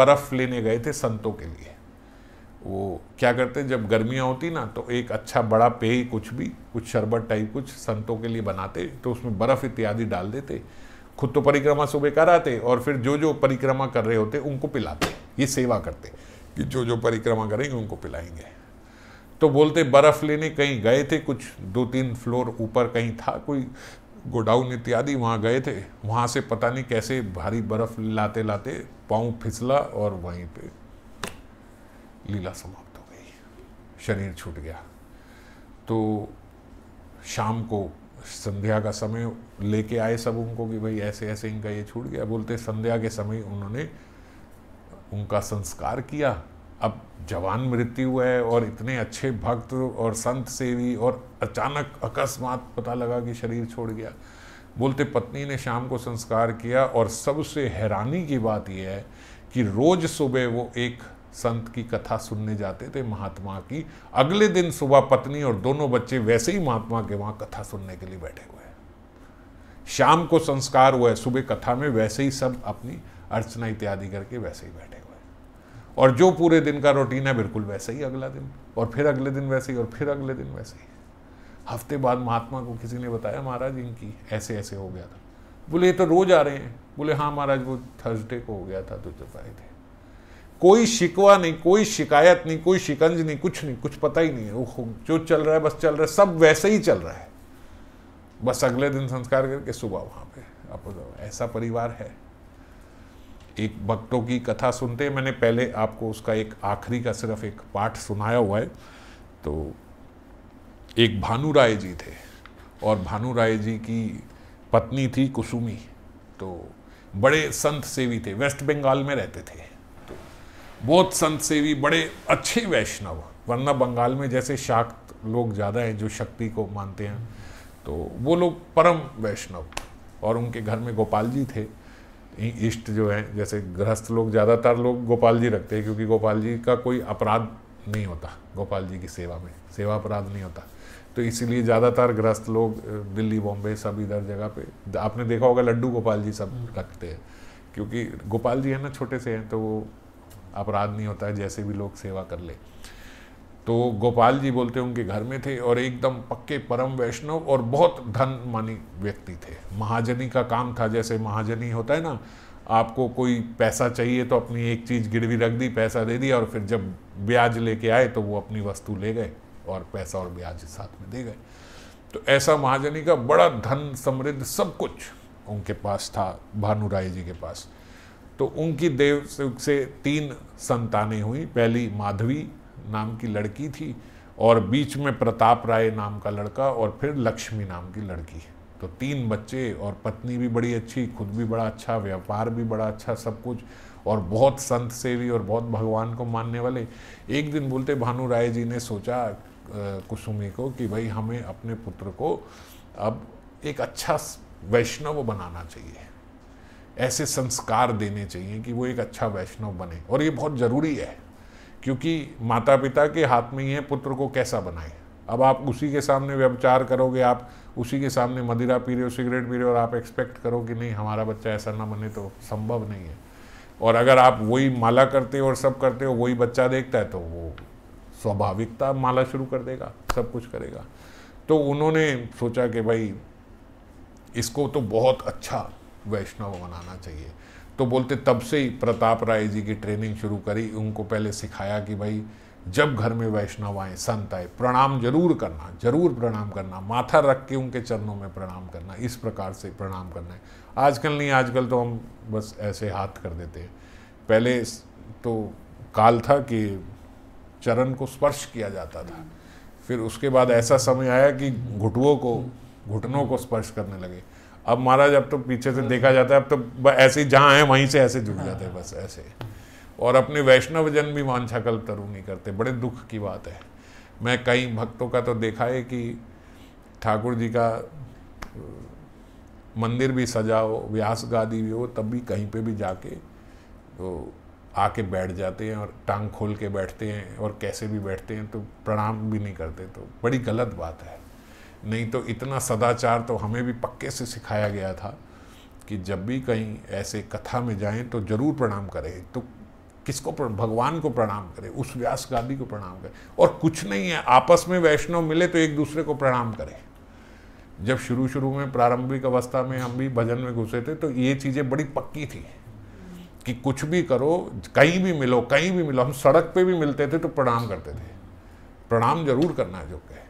बर्फ़ लेने गए थे संतों के लिए वो क्या करते जब गर्मियाँ होती ना तो एक अच्छा बड़ा पेय कुछ भी कुछ शरबत टाइप कुछ संतों के लिए बनाते तो उसमें बर्फ़ इत्यादि डाल देते खुद तो परिक्रमा सुबह कराते और फिर जो जो परिक्रमा कर रहे होते उनको पिलाते ये सेवा करते कि जो जो परिक्रमा करेंगे उनको पिलाएंगे तो बोलते बर्फ़ लेने कहीं गए थे कुछ दो तीन फ्लोर ऊपर कहीं था कोई गोडाउन इत्यादि वहाँ गए थे वहाँ से पता नहीं कैसे भारी बर्फ़ लाते लाते पाँव फिसला और वहीं पे लीला समाप्त हो गई शरीर छूट गया तो शाम को संध्या का समय लेके आए सब उनको कि भाई ऐसे ऐसे इनका ये छूट गया बोलते संध्या के समय उन्होंने उनका संस्कार किया अब जवान मृत्यु है और इतने अच्छे भक्त और संत सेवी और अचानक अकस्मात पता लगा कि शरीर छोड़ गया बोलते पत्नी ने शाम को संस्कार किया और सबसे हैरानी की बात यह है कि रोज़ सुबह वो एक संत की कथा सुनने जाते थे महात्मा की अगले दिन सुबह पत्नी और दोनों बच्चे वैसे ही महात्मा के वहां कथा सुनने के लिए बैठे हुए हैं शाम को संस्कार हुआ है सुबह कथा में वैसे ही सब अपनी अर्चना इत्यादि करके वैसे ही बैठे और जो पूरे दिन का रूटीन है बिल्कुल वैसे ही अगला दिन और फिर अगले दिन वैसे ही और फिर अगले दिन वैसे ही हफ्ते बाद महात्मा को किसी ने बताया महाराज इनकी ऐसे ऐसे हो गया था बोले ये तो रोज आ रहे हैं बोले हाँ महाराज वो थर्सडे को हो गया था तो चुपाए थे कोई शिकवा नहीं कोई शिकायत नहीं कोई शिकंज नहीं कुछ नहीं कुछ पता ही नहीं है जो चल रहा है बस चल रहा है सब वैसे ही चल रहा है बस अगले दिन संस्कार करके सुबह वहाँ पे आप ऐसा परिवार है एक भक्तों की कथा सुनते हैं मैंने पहले आपको उसका एक आखिरी का सिर्फ एक पाठ सुनाया हुआ है तो एक भानु राय जी थे और भानु राय जी की पत्नी थी कुसुमी तो बड़े संत सेवी थे वेस्ट बंगाल में रहते थे तो बहुत संत सेवी बड़े अच्छे वैष्णव वरना बंगाल में जैसे शाक्त लोग ज़्यादा हैं जो शक्ति को मानते हैं तो वो लोग परम वैष्णव और उनके घर में गोपाल जी थे इष्ट जो है जैसे गृहस्थ लोग ज़्यादातर लोग गोपाल जी रखते हैं क्योंकि गोपाल जी का कोई अपराध नहीं होता गोपाल जी की सेवा में सेवा अपराध नहीं होता तो इसीलिए ज़्यादातर ग्रस्त लोग दिल्ली बॉम्बे सब इधर जगह पे आपने देखा होगा लड्डू गोपाल जी सब हम्म। रखते हैं क्योंकि गोपाल जी है ना छोटे से हैं तो वो अपराध नहीं होता है जैसे भी लोग सेवा कर ले तो गोपाल जी बोलते उनके घर में थे और एकदम पक्के परम वैष्णव और बहुत धन मानी व्यक्ति थे महाजनी का काम था जैसे महाजनी होता है ना आपको कोई पैसा चाहिए तो अपनी एक चीज़ गिरवी रख दी पैसा दे दिया और फिर जब ब्याज लेके आए तो वो अपनी वस्तु ले गए और पैसा और ब्याज साथ में दे गए तो ऐसा महाजनी का बड़ा धन समृद्ध सब कुछ उनके पास था भानु राय जी के पास तो उनकी देव से तीन संतानें हुई पहली माधवी नाम की लड़की थी और बीच में प्रताप राय नाम का लड़का और फिर लक्ष्मी नाम की लड़की तो तीन बच्चे और पत्नी भी बड़ी अच्छी खुद भी बड़ा अच्छा व्यापार भी बड़ा अच्छा सब कुछ और बहुत संत सेवी और बहुत भगवान को मानने वाले एक दिन बोलते भानु राय जी ने सोचा कुसुमी को कि भाई हमें अपने पुत्र को अब एक अच्छा वैष्णव बनाना चाहिए ऐसे संस्कार देने चाहिए कि वो एक अच्छा वैष्णव बने और ये बहुत ज़रूरी है क्योंकि माता पिता के हाथ में ही है पुत्र को कैसा बनाए अब आप उसी के सामने व्यवचार करोगे आप उसी के सामने मदिरा पी रहे हो सिगरेट पी रहे हो और आप एक्सपेक्ट करो कि नहीं हमारा बच्चा ऐसा ना बने तो संभव नहीं है और अगर आप वही माला करते हो और सब करते हो वही बच्चा देखता है तो वो स्वाभाविकता माला शुरू कर देगा सब कुछ करेगा तो उन्होंने सोचा कि भाई इसको तो बहुत अच्छा वैष्णव बनाना चाहिए तो बोलते तब से ही प्रताप राय जी की ट्रेनिंग शुरू करी उनको पहले सिखाया कि भाई जब घर में वैष्णव आए संत आए प्रणाम जरूर करना जरूर प्रणाम करना माथा रख के उनके चरणों में प्रणाम करना इस प्रकार से प्रणाम करना है आजकल नहीं आजकल तो हम बस ऐसे हाथ कर देते हैं पहले तो काल था कि चरण को स्पर्श किया जाता था फिर उसके बाद ऐसा समय आया कि घुटुओं को घुटनों को स्पर्श करने लगे अब महाराज अब तो पीछे से देखा जाता है अब तो ऐसे जहाँ है वहीं से ऐसे झुक हाँ। जाते हैं बस ऐसे और अपने वैष्णव जन भी वांछा कल्प तरु नहीं करते बड़े दुख की बात है मैं कई भक्तों का तो देखा है कि ठाकुर जी का मंदिर भी सजाओ व्यास गादी भी हो तब भी कहीं पे भी जाके तो आके बैठ जाते हैं और टांग खोल के बैठते हैं और कैसे भी बैठते हैं तो प्रणाम भी नहीं करते तो बड़ी गलत बात है नहीं तो इतना सदाचार तो हमें भी पक्के से सिखाया गया था कि जब भी कहीं ऐसे कथा में जाएं तो जरूर प्रणाम करें तो किसको भगवान को प्रणाम करें उस व्यास गादी को प्रणाम करें और कुछ नहीं है आपस में वैष्णव मिले तो एक दूसरे को प्रणाम करें जब शुरू शुरू में प्रारंभिक अवस्था में हम भी भजन में घुसे थे तो ये चीज़ें बड़ी पक्की थी कि कुछ भी करो कहीं भी मिलो कहीं भी मिलो हम सड़क पे भी मिलते थे तो प्रणाम करते थे प्रणाम जरूर करना जो कहे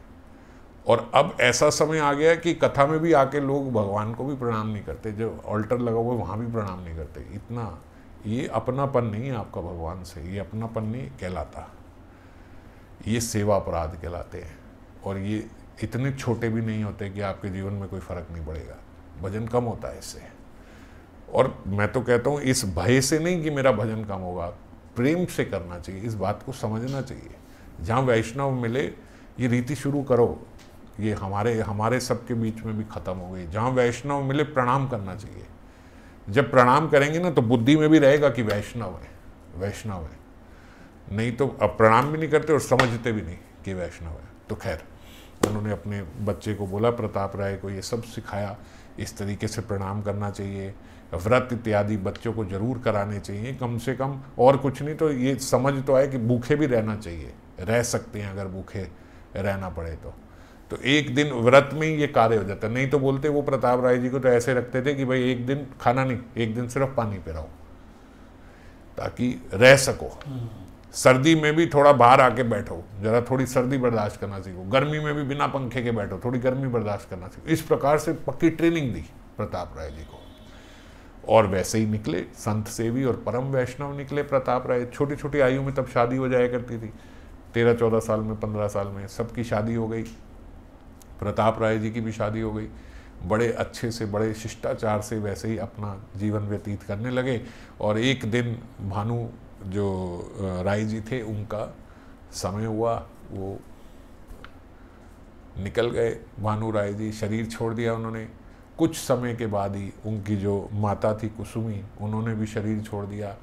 और अब ऐसा समय आ गया कि कथा में भी आके लोग भगवान को भी प्रणाम नहीं करते जो ऑल्टर लगा हुआ है वहाँ भी प्रणाम नहीं करते इतना ये अपनापन नहीं है आपका भगवान से ये अपनापन नहीं कहलाता ये सेवा अपराध कहलाते हैं और ये इतने छोटे भी नहीं होते कि आपके जीवन में कोई फर्क नहीं पड़ेगा भजन कम होता है इससे और मैं तो कहता हूँ इस भय से नहीं कि मेरा भजन कम होगा प्रेम से करना चाहिए इस बात को समझना चाहिए जहाँ वैष्णव मिले ये रीति शुरू करो ये हमारे हमारे सबके बीच में भी ख़त्म हो गई जहाँ वैष्णव मिले प्रणाम करना चाहिए जब प्रणाम करेंगे ना तो बुद्धि में भी रहेगा कि वैष्णव है वैष्णव है नहीं तो अब प्रणाम भी नहीं करते और समझते भी नहीं कि वैष्णव है तो खैर उन्होंने अपने बच्चे को बोला प्रताप राय को ये सब सिखाया इस तरीके से प्रणाम करना चाहिए व्रत इत्यादि बच्चों को जरूर कराने चाहिए कम से कम और कुछ नहीं तो ये समझ तो आए कि भूखे भी रहना चाहिए रह सकते हैं अगर भूखे रहना पड़े तो तो एक दिन व्रत में ही ये कार्य हो जाता नहीं तो बोलते वो प्रताप राय जी को तो ऐसे रखते थे कि भाई एक दिन खाना नहीं एक दिन सिर्फ पानी पिलाओ ताकि रह सको सर्दी में भी थोड़ा बाहर आके बैठो जरा थोड़ी सर्दी बर्दाश्त करना सीखो गर्मी में भी बिना पंखे के बैठो थोड़ी गर्मी बर्दाश्त करना सीखो इस प्रकार से पक्की ट्रेनिंग दी प्रताप राय जी को और वैसे ही निकले संत सेवी और परम वैष्णव निकले प्रताप राय छोटी छोटी आयु में तब शादी हो जाया करती थी तेरह चौदह साल में पंद्रह साल में सबकी शादी हो गई प्रताप राय जी की भी शादी हो गई बड़े अच्छे से बड़े शिष्टाचार से वैसे ही अपना जीवन व्यतीत करने लगे और एक दिन भानु जो राय जी थे उनका समय हुआ वो निकल गए भानु राय जी शरीर छोड़ दिया उन्होंने कुछ समय के बाद ही उनकी जो माता थी कुसुमी उन्होंने भी शरीर छोड़ दिया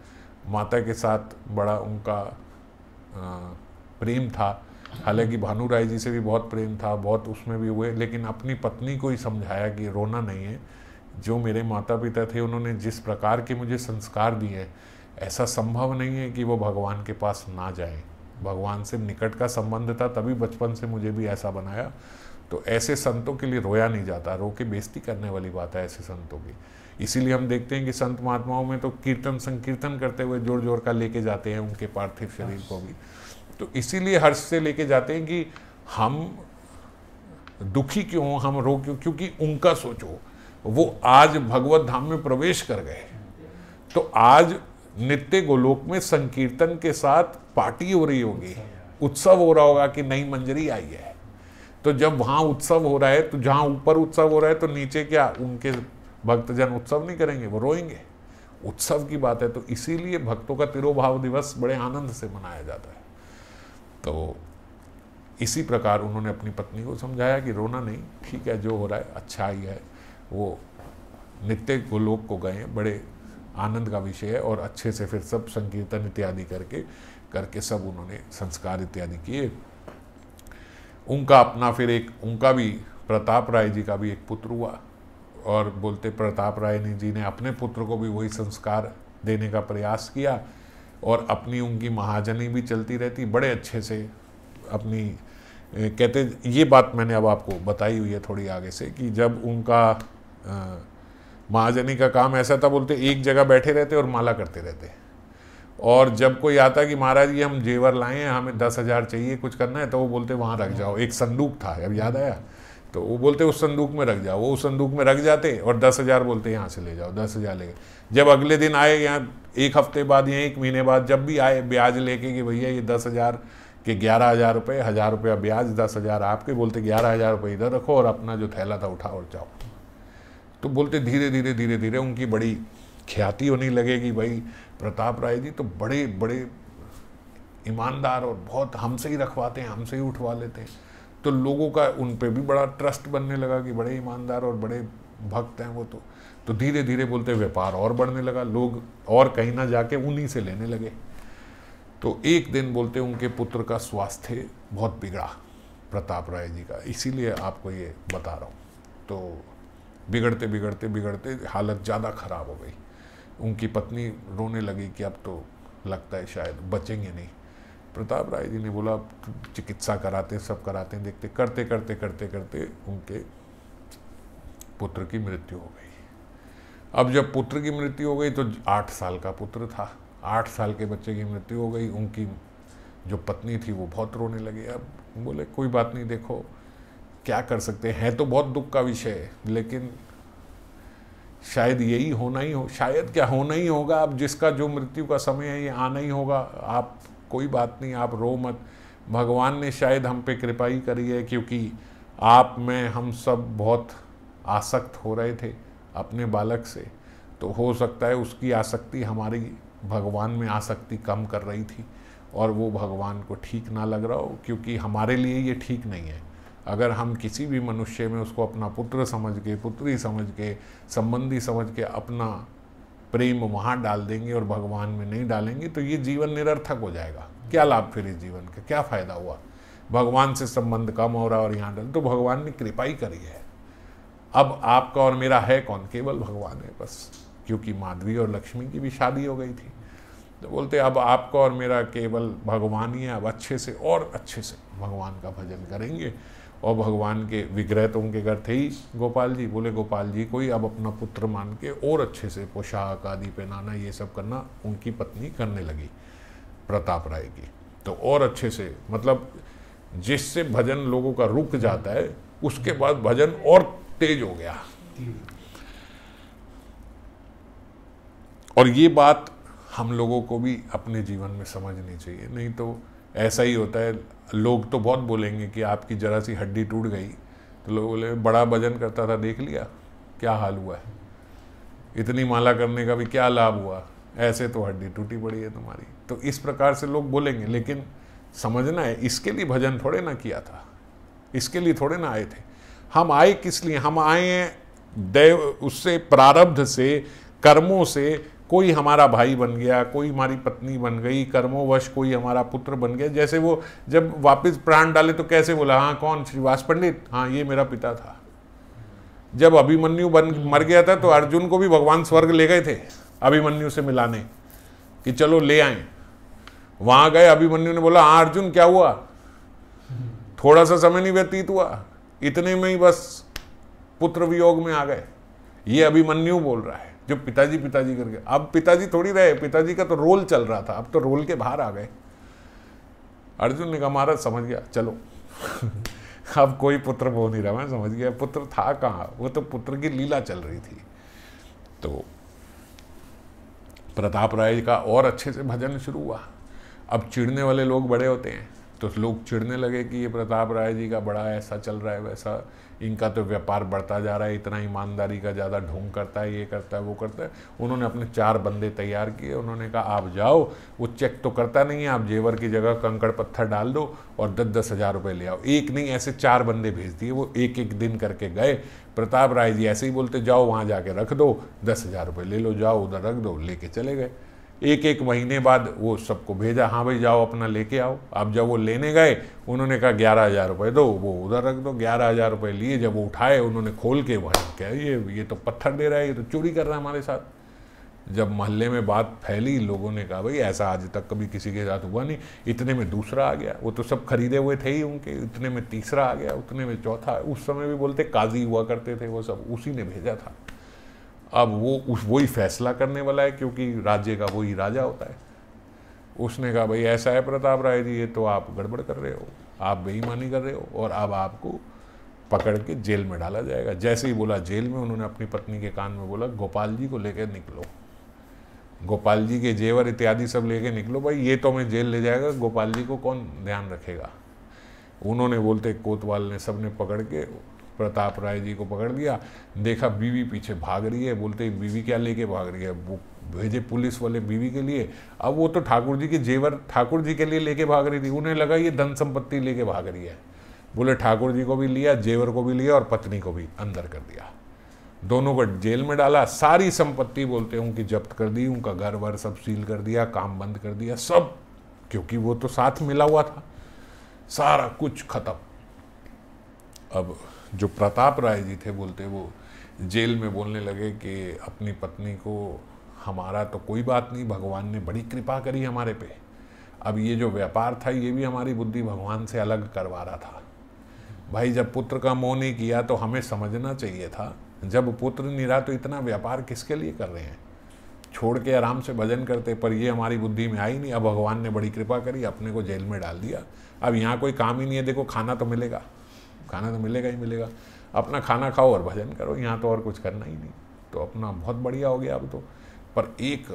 माता के साथ बड़ा उनका प्रेम था हालांकि भानु राय जी से भी बहुत प्रेम था बहुत उसमें भी हुए लेकिन अपनी पत्नी को ही समझाया कि रोना नहीं है जो मेरे माता पिता थे उन्होंने जिस प्रकार के मुझे संस्कार दिए ऐसा संभव नहीं है कि वो भगवान के पास ना जाए भगवान से निकट का संबंध था तभी बचपन से मुझे भी ऐसा बनाया तो ऐसे संतों के लिए रोया नहीं जाता रो के बेइज्जती करने वाली बात है ऐसे संतों की इसीलिए हम देखते हैं कि संत महात्माओं में तो कीर्तन संकीर्तन करते हुए जोर जोर का लेके जाते हैं उनके पार्थिव शरीर को भी तो इसीलिए हर्ष से लेके जाते हैं कि हम दुखी क्यों हो हम रो क्यों क्योंकि उनका सोचो वो आज भगवत धाम में प्रवेश कर गए तो आज नित्य गोलोक में संकीर्तन के साथ पार्टी हो रही होगी उत्सव हो रहा होगा कि नई मंजरी आई है तो जब वहाँ उत्सव हो रहा है तो जहाँ ऊपर उत्सव हो रहा है तो नीचे क्या उनके भक्तजन उत्सव नहीं करेंगे वो रोएंगे उत्सव की बात है तो इसीलिए भक्तों का तिरुभाव दिवस बड़े आनंद से मनाया जाता है तो इसी प्रकार उन्होंने अपनी पत्नी को समझाया कि रोना नहीं ठीक है जो हो रहा है अच्छा ही है वो नित्य गोलोक को गए बड़े आनंद का विषय है और अच्छे से फिर सब संकीर्तन इत्यादि करके करके सब उन्होंने संस्कार इत्यादि किए उनका अपना फिर एक उनका भी प्रताप राय जी का भी एक पुत्र हुआ और बोलते प्रताप राय जी ने अपने पुत्र को भी वही संस्कार देने का प्रयास किया और अपनी उनकी महाजनी भी चलती रहती बड़े अच्छे से अपनी कहते ये बात मैंने अब आपको बताई हुई है थोड़ी आगे से कि जब उनका महाजनी का काम ऐसा था बोलते एक जगह बैठे रहते और माला करते रहते और जब कोई आता कि महाराज ये हम जेवर लाए हैं हमें दस हज़ार चाहिए कुछ करना है तो वो बोलते वहाँ रख जाओ एक संदूक था अब याद आया तो वो बोलते उस संदूक में रख जाओ वो उस संदूक में रख जाते और दस हज़ार बोलते यहाँ से ले जाओ दस हज़ार ले जब अगले दिन आए यहाँ एक हफ्ते बाद या एक महीने बाद जब भी आए ब्याज लेके कि भैया ये दस हज़ार के ग्यारह हज़ार रुपये हज़ार रुपया ब्याज दस हज़ार आपके बोलते ग्यारह हज़ार रुपये इधर रखो और अपना जो थैला था उठाओ और जाओ तो बोलते धीरे धीरे धीरे धीरे उनकी बड़ी ख्याति होने लगेगी भाई प्रताप राय जी तो बड़े बड़े ईमानदार और बहुत हमसे ही रखवाते हैं हमसे ही उठवा लेते हैं तो लोगों का उन पर भी बड़ा ट्रस्ट बनने लगा कि बड़े ईमानदार और बड़े भक्त हैं वो तो तो धीरे धीरे बोलते व्यापार और बढ़ने लगा लोग और कहीं ना जाके उन्हीं से लेने लगे तो एक दिन बोलते उनके पुत्र का स्वास्थ्य बहुत बिगड़ा प्रताप राय जी का इसीलिए आपको ये बता रहा हूँ तो बिगड़ते बिगड़ते बिगड़ते हालत ज़्यादा ख़राब हो गई उनकी पत्नी रोने लगी कि अब तो लगता है शायद बचेंगे नहीं प्रताप राय जी ने बोला चिकित्सा कराते हैं सब कराते हैं देखते करते करते करते करते उनके पुत्र की मृत्यु हो गई अब जब पुत्र की मृत्यु हो गई तो आठ साल का पुत्र था आठ साल के बच्चे की मृत्यु हो गई उनकी जो पत्नी थी वो बहुत रोने लगी अब बोले कोई बात नहीं देखो क्या कर सकते हैं तो बहुत दुख का विषय है लेकिन शायद यही होना ही हो शायद क्या होना ही होगा अब जिसका जो मृत्यु का समय है ये आना ही होगा आप कोई बात नहीं आप रो मत भगवान ने शायद हम पे कृपा ही करी है क्योंकि आप में हम सब बहुत आसक्त हो रहे थे अपने बालक से तो हो सकता है उसकी आसक्ति हमारी भगवान में आसक्ति कम कर रही थी और वो भगवान को ठीक ना लग रहा हो क्योंकि हमारे लिए ये ठीक नहीं है अगर हम किसी भी मनुष्य में उसको अपना पुत्र समझ के पुत्री समझ के संबंधी समझ के अपना प्रेम वहाँ डाल देंगे और भगवान में नहीं डालेंगे तो ये जीवन निरर्थक हो जाएगा क्या लाभ फिर इस जीवन का क्या फायदा हुआ भगवान से संबंध कम हो रहा और यहाँ डाल तो भगवान ने कृपा ही करी है अब आपका और मेरा है कौन केवल भगवान है बस क्योंकि माधवी और लक्ष्मी की भी शादी हो गई थी तो बोलते अब आपका और मेरा केवल भगवान ही है अब अच्छे से और अच्छे से भगवान का भजन करेंगे और भगवान के विग्रह तो उनके घर थे ही गोपाल जी बोले गोपाल जी को ही अब अपना पुत्र मान के और अच्छे से पोशाक आदि पहनाना ये सब करना उनकी पत्नी करने लगी प्रताप राय की तो और अच्छे से मतलब जिससे भजन लोगों का रुक जाता है उसके बाद भजन और तेज हो गया और ये बात हम लोगों को भी अपने जीवन में समझनी चाहिए नहीं तो ऐसा ही होता है लोग तो बहुत बोलेंगे कि आपकी जरा सी हड्डी टूट गई तो लोग बोले बड़ा वजन करता था देख लिया क्या हाल हुआ है इतनी माला करने का भी क्या लाभ हुआ ऐसे तो हड्डी टूटी पड़ी है तुम्हारी तो इस प्रकार से लोग बोलेंगे लेकिन समझना है इसके लिए भजन थोड़े ना किया था इसके लिए थोड़े ना आए थे हम आए किस लिए हम आए हैं उससे प्रारब्ध से कर्मों से कोई हमारा भाई बन गया कोई हमारी पत्नी बन गई कर्मोवश कोई हमारा पुत्र बन गया जैसे वो जब वापस प्राण डाले तो कैसे बोला हाँ कौन श्रीवास पंडित हाँ ये मेरा पिता था जब अभिमन्यु बन मर गया था तो अर्जुन को भी भगवान स्वर्ग ले गए थे अभिमन्यु से मिलाने कि चलो ले आए वहाँ गए अभिमन्यु ने बोला हाँ अर्जुन क्या हुआ थोड़ा सा समय नहीं व्यतीत हुआ इतने में ही बस पुत्र वियोग में आ गए ये अभिमन्यु बोल रहा है जो पिताजी पिताजी करके अब पिताजी थोड़ी रहे पिताजी का तो रोल चल रहा था अब तो रोल के बाहर आ गए अर्जुन ने कहा महाराज समझ गया चलो अब कोई पुत्र बो नहीं रहा मैं समझ गया पुत्र था कहाँ वो तो पुत्र की लीला चल रही थी तो प्रताप राय का और अच्छे से भजन शुरू हुआ अब चिड़ने वाले लोग बड़े होते हैं तो लोग चिड़ने लगे कि ये प्रताप राय जी का बड़ा ऐसा चल रहा है वैसा इनका तो व्यापार बढ़ता जा रहा है इतना ईमानदारी का ज़्यादा ढोंग करता है ये करता है वो करता है उन्होंने अपने चार बंदे तैयार किए उन्होंने कहा आप जाओ वो चेक तो करता नहीं है आप जेवर की जगह कंकड़ पत्थर डाल दो और दस दस हज़ार रुपये ले आओ एक नहीं ऐसे चार बंदे भेज दिए वो एक एक दिन करके गए प्रताप राय जी ऐसे ही बोलते जाओ वहाँ जाके रख दो दस हज़ार रुपये ले लो जाओ उधर रख दो लेके चले गए एक एक महीने बाद वो सबको भेजा हाँ भाई जाओ अपना लेके आओ अब जब वो लेने गए उन्होंने कहा ग्यारह हज़ार रुपये दो वो उधर रख दो ग्यारह हज़ार रुपये लिए जब वो उठाए उन्होंने खोल के वहाँ क्या ये ये तो पत्थर दे रहा है ये तो चोरी कर रहा है हमारे साथ जब मोहल्ले में बात फैली लोगों ने कहा भाई ऐसा आज तक कभी किसी के साथ हुआ नहीं इतने में दूसरा आ गया वो तो सब खरीदे हुए थे ही उनके इतने में तीसरा आ गया उतने में चौथा उस समय भी बोलते काजी हुआ करते थे वो सब उसी ने भेजा था अब वो उस वही फैसला करने वाला है क्योंकि राज्य का वही राजा होता है उसने कहा भाई ऐसा है प्रताप राय जी ये तो आप गड़बड़ कर रहे हो आप बेईमानी कर रहे हो और अब आपको पकड़ के जेल में डाला जाएगा जैसे ही बोला जेल में उन्होंने अपनी पत्नी के कान में बोला गोपाल जी को लेकर निकलो गोपाल जी के जेवर इत्यादि सब लेके निकलो भाई ये तो हमें जेल ले जाएगा गोपाल जी को कौन ध्यान रखेगा उन्होंने बोलते कोतवाल ने सबने पकड़ के प्रताप राय जी को पकड़ लिया देखा बीवी पीछे भाग रही है बोलते बीवी क्या लेके भाग रही है वो भेजे पुलिस वाले बीवी के लिए अब वो तो ठाकुर जी के जेवर ठाकुर जी के लिए लेके भाग रही थी उन्हें लगा ये धन संपत्ति लेके भाग रही है बोले ठाकुर जी को भी लिया जेवर को भी लिया और पत्नी को भी अंदर कर दिया दोनों को जेल में डाला सारी संपत्ति बोलते हैं उनकी जब्त कर दी उनका घर वर सब सील कर दिया काम बंद कर दिया सब क्योंकि वो तो साथ मिला हुआ था सारा कुछ खत्म अब जो प्रताप राय जी थे बोलते वो जेल में बोलने लगे कि अपनी पत्नी को हमारा तो कोई बात नहीं भगवान ने बड़ी कृपा करी हमारे पे अब ये जो व्यापार था ये भी हमारी बुद्धि भगवान से अलग करवा रहा था भाई जब पुत्र का मोह नहीं किया तो हमें समझना चाहिए था जब पुत्र निरा तो इतना व्यापार किसके लिए कर रहे हैं छोड़ के आराम से भजन करते पर ये हमारी बुद्धि में आई नहीं अब भगवान ने बड़ी कृपा करी अपने को जेल में डाल दिया अब यहाँ कोई काम ही नहीं है देखो खाना तो मिलेगा खाना तो मिलेगा ही मिलेगा अपना खाना खाओ और भजन करो यहाँ तो और कुछ करना ही नहीं तो अपना बहुत बढ़िया हो गया अब तो पर एक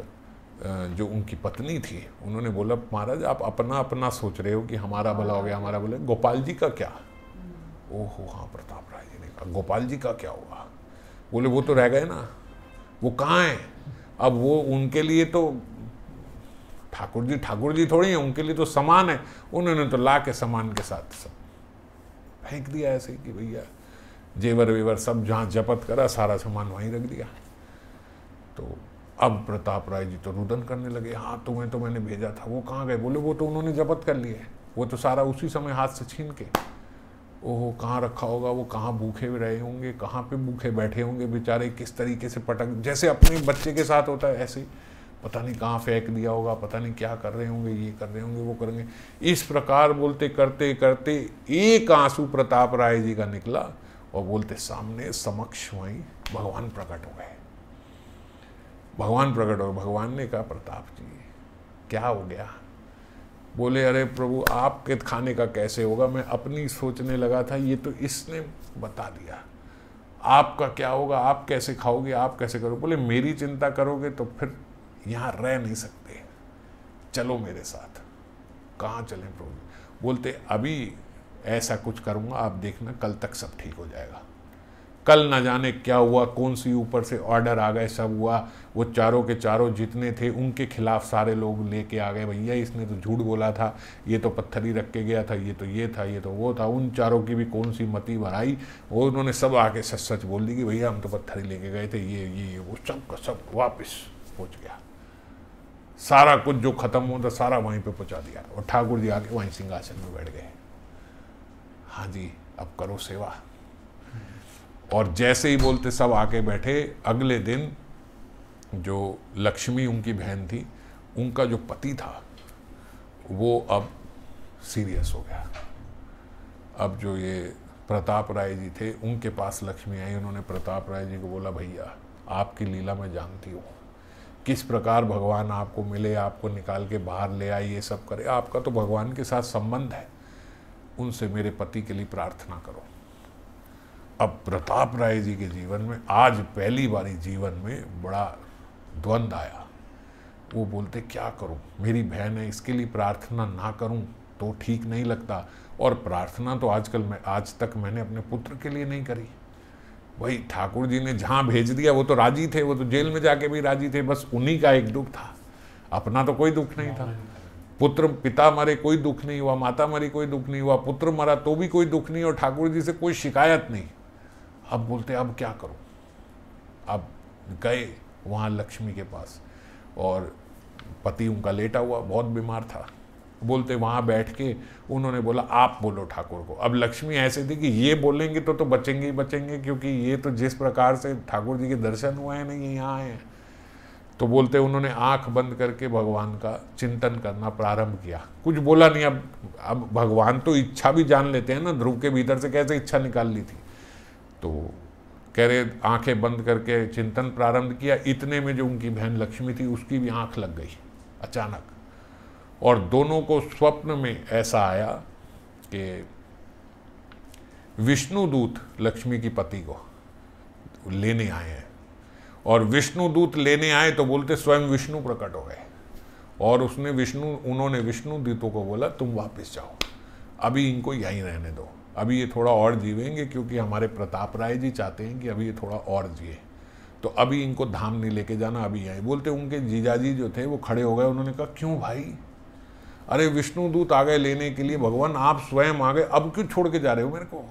जो उनकी पत्नी थी उन्होंने बोला महाराज आप अपना अपना सोच रहे हो कि हमारा भला हो गया हमारा भला गोपाल जी का क्या हम्म। ओहो हाँ प्रताप राय जी ने कहा गोपाल जी का क्या हुआ बोले वो तो रह गए ना वो कहाँ हैं अब वो उनके लिए तो ठाकुर जी ठाकुर जी थोड़ी हैं उनके लिए तो समान है उन्होंने तो ला के समान के साथ सब फेंक दिया ऐसे कि भैया जेवर वेवर सब जहाँ जपत करा सारा सामान वहीं रख दिया तो अब प्रताप राय जी तो रुदन करने लगे हाँ तुम्हें तो मैंने भेजा था वो कहाँ गए बोले वो तो उन्होंने जपत कर लिए वो तो सारा उसी समय हाथ से छीन के ओहो कहाँ रखा होगा वो कहाँ भूखे रहे होंगे कहाँ पे भूखे बैठे होंगे बेचारे किस तरीके से पटक जैसे अपने बच्चे के साथ होता है ऐसे ही पता नहीं कहाँ फेंक दिया होगा पता नहीं क्या कर रहे होंगे ये कर रहे होंगे वो करेंगे इस प्रकार बोलते करते करते एक आंसू प्रताप राय जी का निकला और बोलते सामने समक्ष वहीं भगवान प्रकट हो गए भगवान प्रकट हो गए भगवान ने कहा प्रताप जी क्या हो गया बोले अरे प्रभु आपके खाने का कैसे होगा मैं अपनी सोचने लगा था ये तो इसने बता दिया आपका क्या होगा आप कैसे खाओगे आप कैसे करोगे बोले मेरी चिंता करोगे तो फिर यहाँ रह नहीं सकते चलो मेरे साथ कहाँ चलें प्रभु बोलते अभी ऐसा कुछ करूँगा आप देखना कल तक सब ठीक हो जाएगा कल ना जाने क्या हुआ कौन सी ऊपर से ऑर्डर आ गए सब हुआ वो चारों के चारों जितने थे उनके खिलाफ सारे लोग लेके आ गए भैया इसने तो झूठ बोला था ये तो पत्थर ही रख के गया था ये तो ये था ये तो वो था उन चारों की भी कौन सी मती भराई वो उन्होंने सब आके सच सच बोल दी कि भैया हम तो पत्थर ही लेके गए थे ये ये ये वो सब का सब वापस पहुँच गया सारा कुछ जो खत्म हुआ था सारा वहीं पे पहुंचा दिया और ठाकुर जी आके वहीं सिंहासन में बैठ गए हाँ जी अब करो सेवा और जैसे ही बोलते सब आके बैठे अगले दिन जो लक्ष्मी उनकी बहन थी उनका जो पति था वो अब सीरियस हो गया अब जो ये प्रताप राय जी थे उनके पास लक्ष्मी आई उन्होंने प्रताप राय जी को बोला भैया आपकी लीला मैं जानती हूँ किस प्रकार भगवान आपको मिले आपको निकाल के बाहर ले आए ये सब करे आपका तो भगवान के साथ संबंध है उनसे मेरे पति के लिए प्रार्थना करो अब प्रताप राय जी के जीवन में आज पहली बारी जीवन में बड़ा द्वंद्व आया वो बोलते क्या करूं मेरी बहन है इसके लिए प्रार्थना ना करूं तो ठीक नहीं लगता और प्रार्थना तो आजकल मैं आज तक मैंने अपने पुत्र के लिए नहीं करी वही ठाकुर जी ने जहाँ भेज दिया वो तो राजी थे वो तो जेल में जाके भी राजी थे बस उन्हीं का एक दुख था अपना तो कोई दुख नहीं था पुत्र पिता मरे कोई दुख नहीं हुआ माता मरी कोई दुख नहीं हुआ पुत्र मरा तो भी कोई दुख नहीं और ठाकुर जी से कोई शिकायत नहीं अब बोलते अब क्या करूँ अब गए वहाँ लक्ष्मी के पास और पति उनका लेटा हुआ बहुत बीमार था बोलते वहां बैठ के उन्होंने बोला आप बोलो ठाकुर को अब लक्ष्मी ऐसे थी कि ये बोलेंगे तो तो बचेंगे ही बचेंगे क्योंकि ये तो जिस प्रकार से ठाकुर जी के दर्शन हुए हैं ना ये यहाँ आए तो बोलते उन्होंने आंख बंद करके भगवान का चिंतन करना प्रारंभ किया कुछ बोला नहीं अब अब भगवान तो इच्छा भी जान लेते हैं ना ध्रुव के भीतर से कैसे इच्छा निकाल ली थी तो कह रहे आंखें बंद करके चिंतन प्रारंभ किया इतने में जो उनकी बहन लक्ष्मी थी उसकी भी आंख लग गई अचानक और दोनों को स्वप्न में ऐसा आया कि विष्णु दूत लक्ष्मी की पति को लेने आए हैं और विष्णुदूत लेने आए तो बोलते स्वयं विष्णु प्रकट हो गए और उसने विष्णु उन्होंने विष्णु दूतों को बोला तुम वापस जाओ अभी इनको यहीं रहने दो अभी ये थोड़ा और जीवेंगे क्योंकि हमारे प्रताप राय जी चाहते हैं कि अभी ये थोड़ा और जिए तो अभी इनको धाम नहीं लेके जाना अभी यहीं बोलते उनके जीजाजी जो थे वो खड़े हो गए उन्होंने कहा क्यों भाई अरे विष्णु दूत आ गए लेने के लिए भगवान आप स्वयं आ गए अब क्यों छोड़ के जा रहे हो मेरे को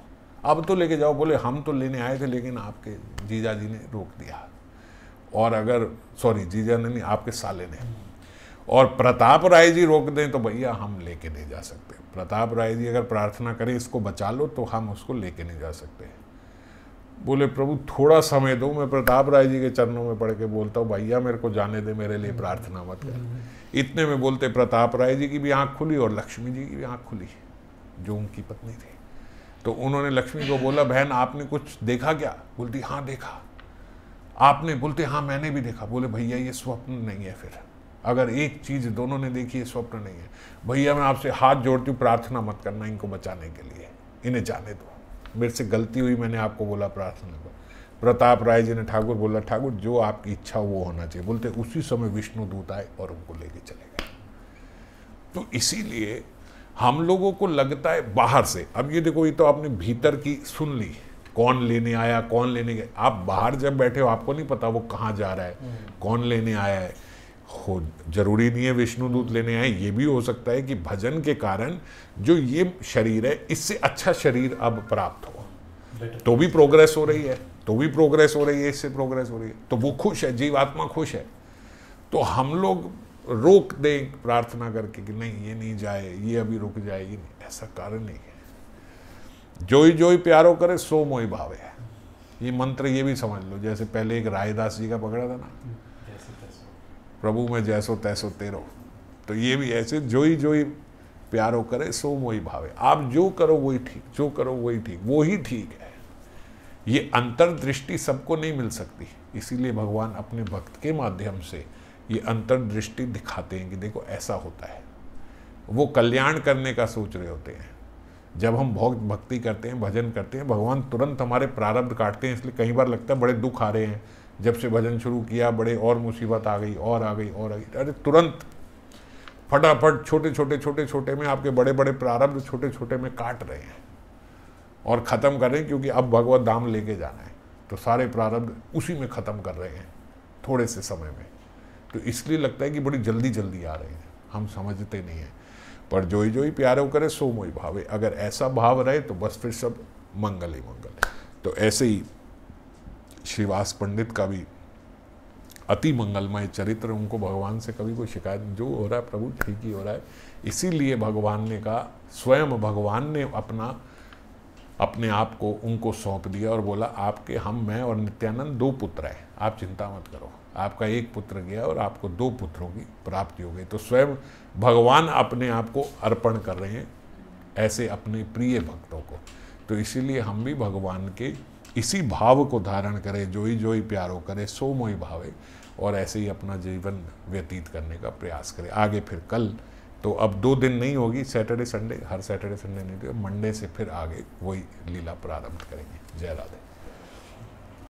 अब तो लेके जाओ बोले हम तो लेने आए थे लेकिन आपके जीजा जी ने रोक दिया और अगर सॉरी जीजा ने नहीं आपके साले ने और प्रताप राय जी रोक दें तो भैया हम लेके नहीं जा सकते प्रताप राय जी अगर प्रार्थना करें इसको बचा लो तो हम उसको लेके नहीं जा सकते बोले प्रभु थोड़ा समय दो मैं प्रताप राय जी के चरणों में पढ़ के बोलता हूँ भैया मेरे को जाने दे मेरे लिए प्रार्थना मत कर इतने में बोलते प्रताप राय जी की भी आंख खुली और लक्ष्मी जी की भी आंख खुली जो उनकी पत्नी थी तो उन्होंने लक्ष्मी को बोला बहन आपने कुछ देखा क्या बोलती हाँ देखा आपने बोलते हाँ मैंने भी देखा बोले भैया ये स्वप्न नहीं है फिर अगर एक चीज़ दोनों ने देखी ये स्वप्न नहीं है भैया मैं आपसे हाथ जोड़ती हूँ प्रार्थना मत करना इनको बचाने के लिए इन्हें जाने दो मेरे से गलती हुई मैंने आपको बोला प्रार्थना करो प्रताप राय जी ने ठाकुर बोला ठाकुर जो आपकी इच्छा वो होना चाहिए बोलते उसी समय विष्णु दूत आए और उनको लेके चले गए तो इसीलिए हम लोगों को लगता है बाहर से अब ये देखो ये तो आपने भीतर की सुन ली कौन लेने आया कौन लेने गया आप बाहर जब बैठे हो आपको नहीं पता वो कहाँ जा रहा है हम्म। कौन लेने आया है हो जरूरी नहीं है विष्णु दूत लेने आए ये भी हो सकता है कि भजन के कारण जो ये शरीर है इससे अच्छा शरीर अब प्राप्त हो तो भी प्रोग्रेस हो रही है तो भी प्रोग्रेस हो रही है इससे प्रोग्रेस हो रही है तो वो खुश है जीवात्मा खुश है तो हम लोग रोक दें प्रार्थना करके कि नहीं ये नहीं जाए ये अभी रुक जाए ये नहीं ऐसा कारण नहीं है जोई जोई प्यारो करे सो मोई भावे है ये मंत्र ये भी समझ लो जैसे पहले एक रायदास जी का पकड़ा था ना प्रभु में जैसो तैसो तेरो तो ये भी ऐसे जो ही जो ही प्यारो करे सो वही भावे आप जो करो वही ठीक जो करो वही ठीक वो ही ठीक है ये अंतर्दृष्टि सबको नहीं मिल सकती इसीलिए भगवान अपने भक्त के माध्यम से ये अंतर्दृष्टि दिखाते हैं कि देखो ऐसा होता है वो कल्याण करने का सोच रहे होते हैं जब हम भोग भक्ति करते हैं भजन करते हैं भगवान तुरंत हमारे प्रारब्ध काटते हैं इसलिए कई बार लगता है बड़े दुख आ रहे हैं जब से भजन शुरू किया बड़े और मुसीबत आ गई और आ गई और आ गई अरे तुरंत फटाफट छोटे छोटे छोटे छोटे में आपके बड़े बड़े प्रारब्ध छोटे छोटे में काट रहे हैं और ख़त्म कर रहे हैं क्योंकि अब भगवत धाम लेके जाना है तो सारे प्रारब्ध उसी में ख़त्म कर रहे हैं थोड़े से समय में तो इसलिए लगता है कि बड़ी जल्दी जल्दी आ रही है हम समझते नहीं हैं पर जो ही जो ही प्यारे करे सो मोई भावे अगर ऐसा भाव रहे तो बस फिर सब मंगल ही मंगल तो ऐसे ही श्रीवास पंडित का भी अति मंगलमय चरित्र उनको भगवान से कभी कोई शिकायत जो हो रहा है प्रभु ठीक ही हो रहा है इसीलिए भगवान ने कहा स्वयं भगवान ने अपना अपने आप को उनको सौंप दिया और बोला आपके हम मैं और नित्यानंद दो पुत्र हैं आप चिंता मत करो आपका एक पुत्र गया और आपको दो पुत्रों की प्राप्ति हो गई तो स्वयं भगवान अपने आप को अर्पण कर रहे हैं ऐसे अपने प्रिय भक्तों को तो इसीलिए हम भी भगवान के इसी भाव को धारण करें जो ही जो ही प्यारो करे सो मोही भावे और ऐसे ही अपना जीवन व्यतीत करने का प्रयास करें आगे फिर कल तो अब दो दिन नहीं होगी सैटरडे संडे हर सैटरडे संडे नहीं होगी तो मंडे से फिर आगे वही लीला प्रारंभ करेंगे जय राधे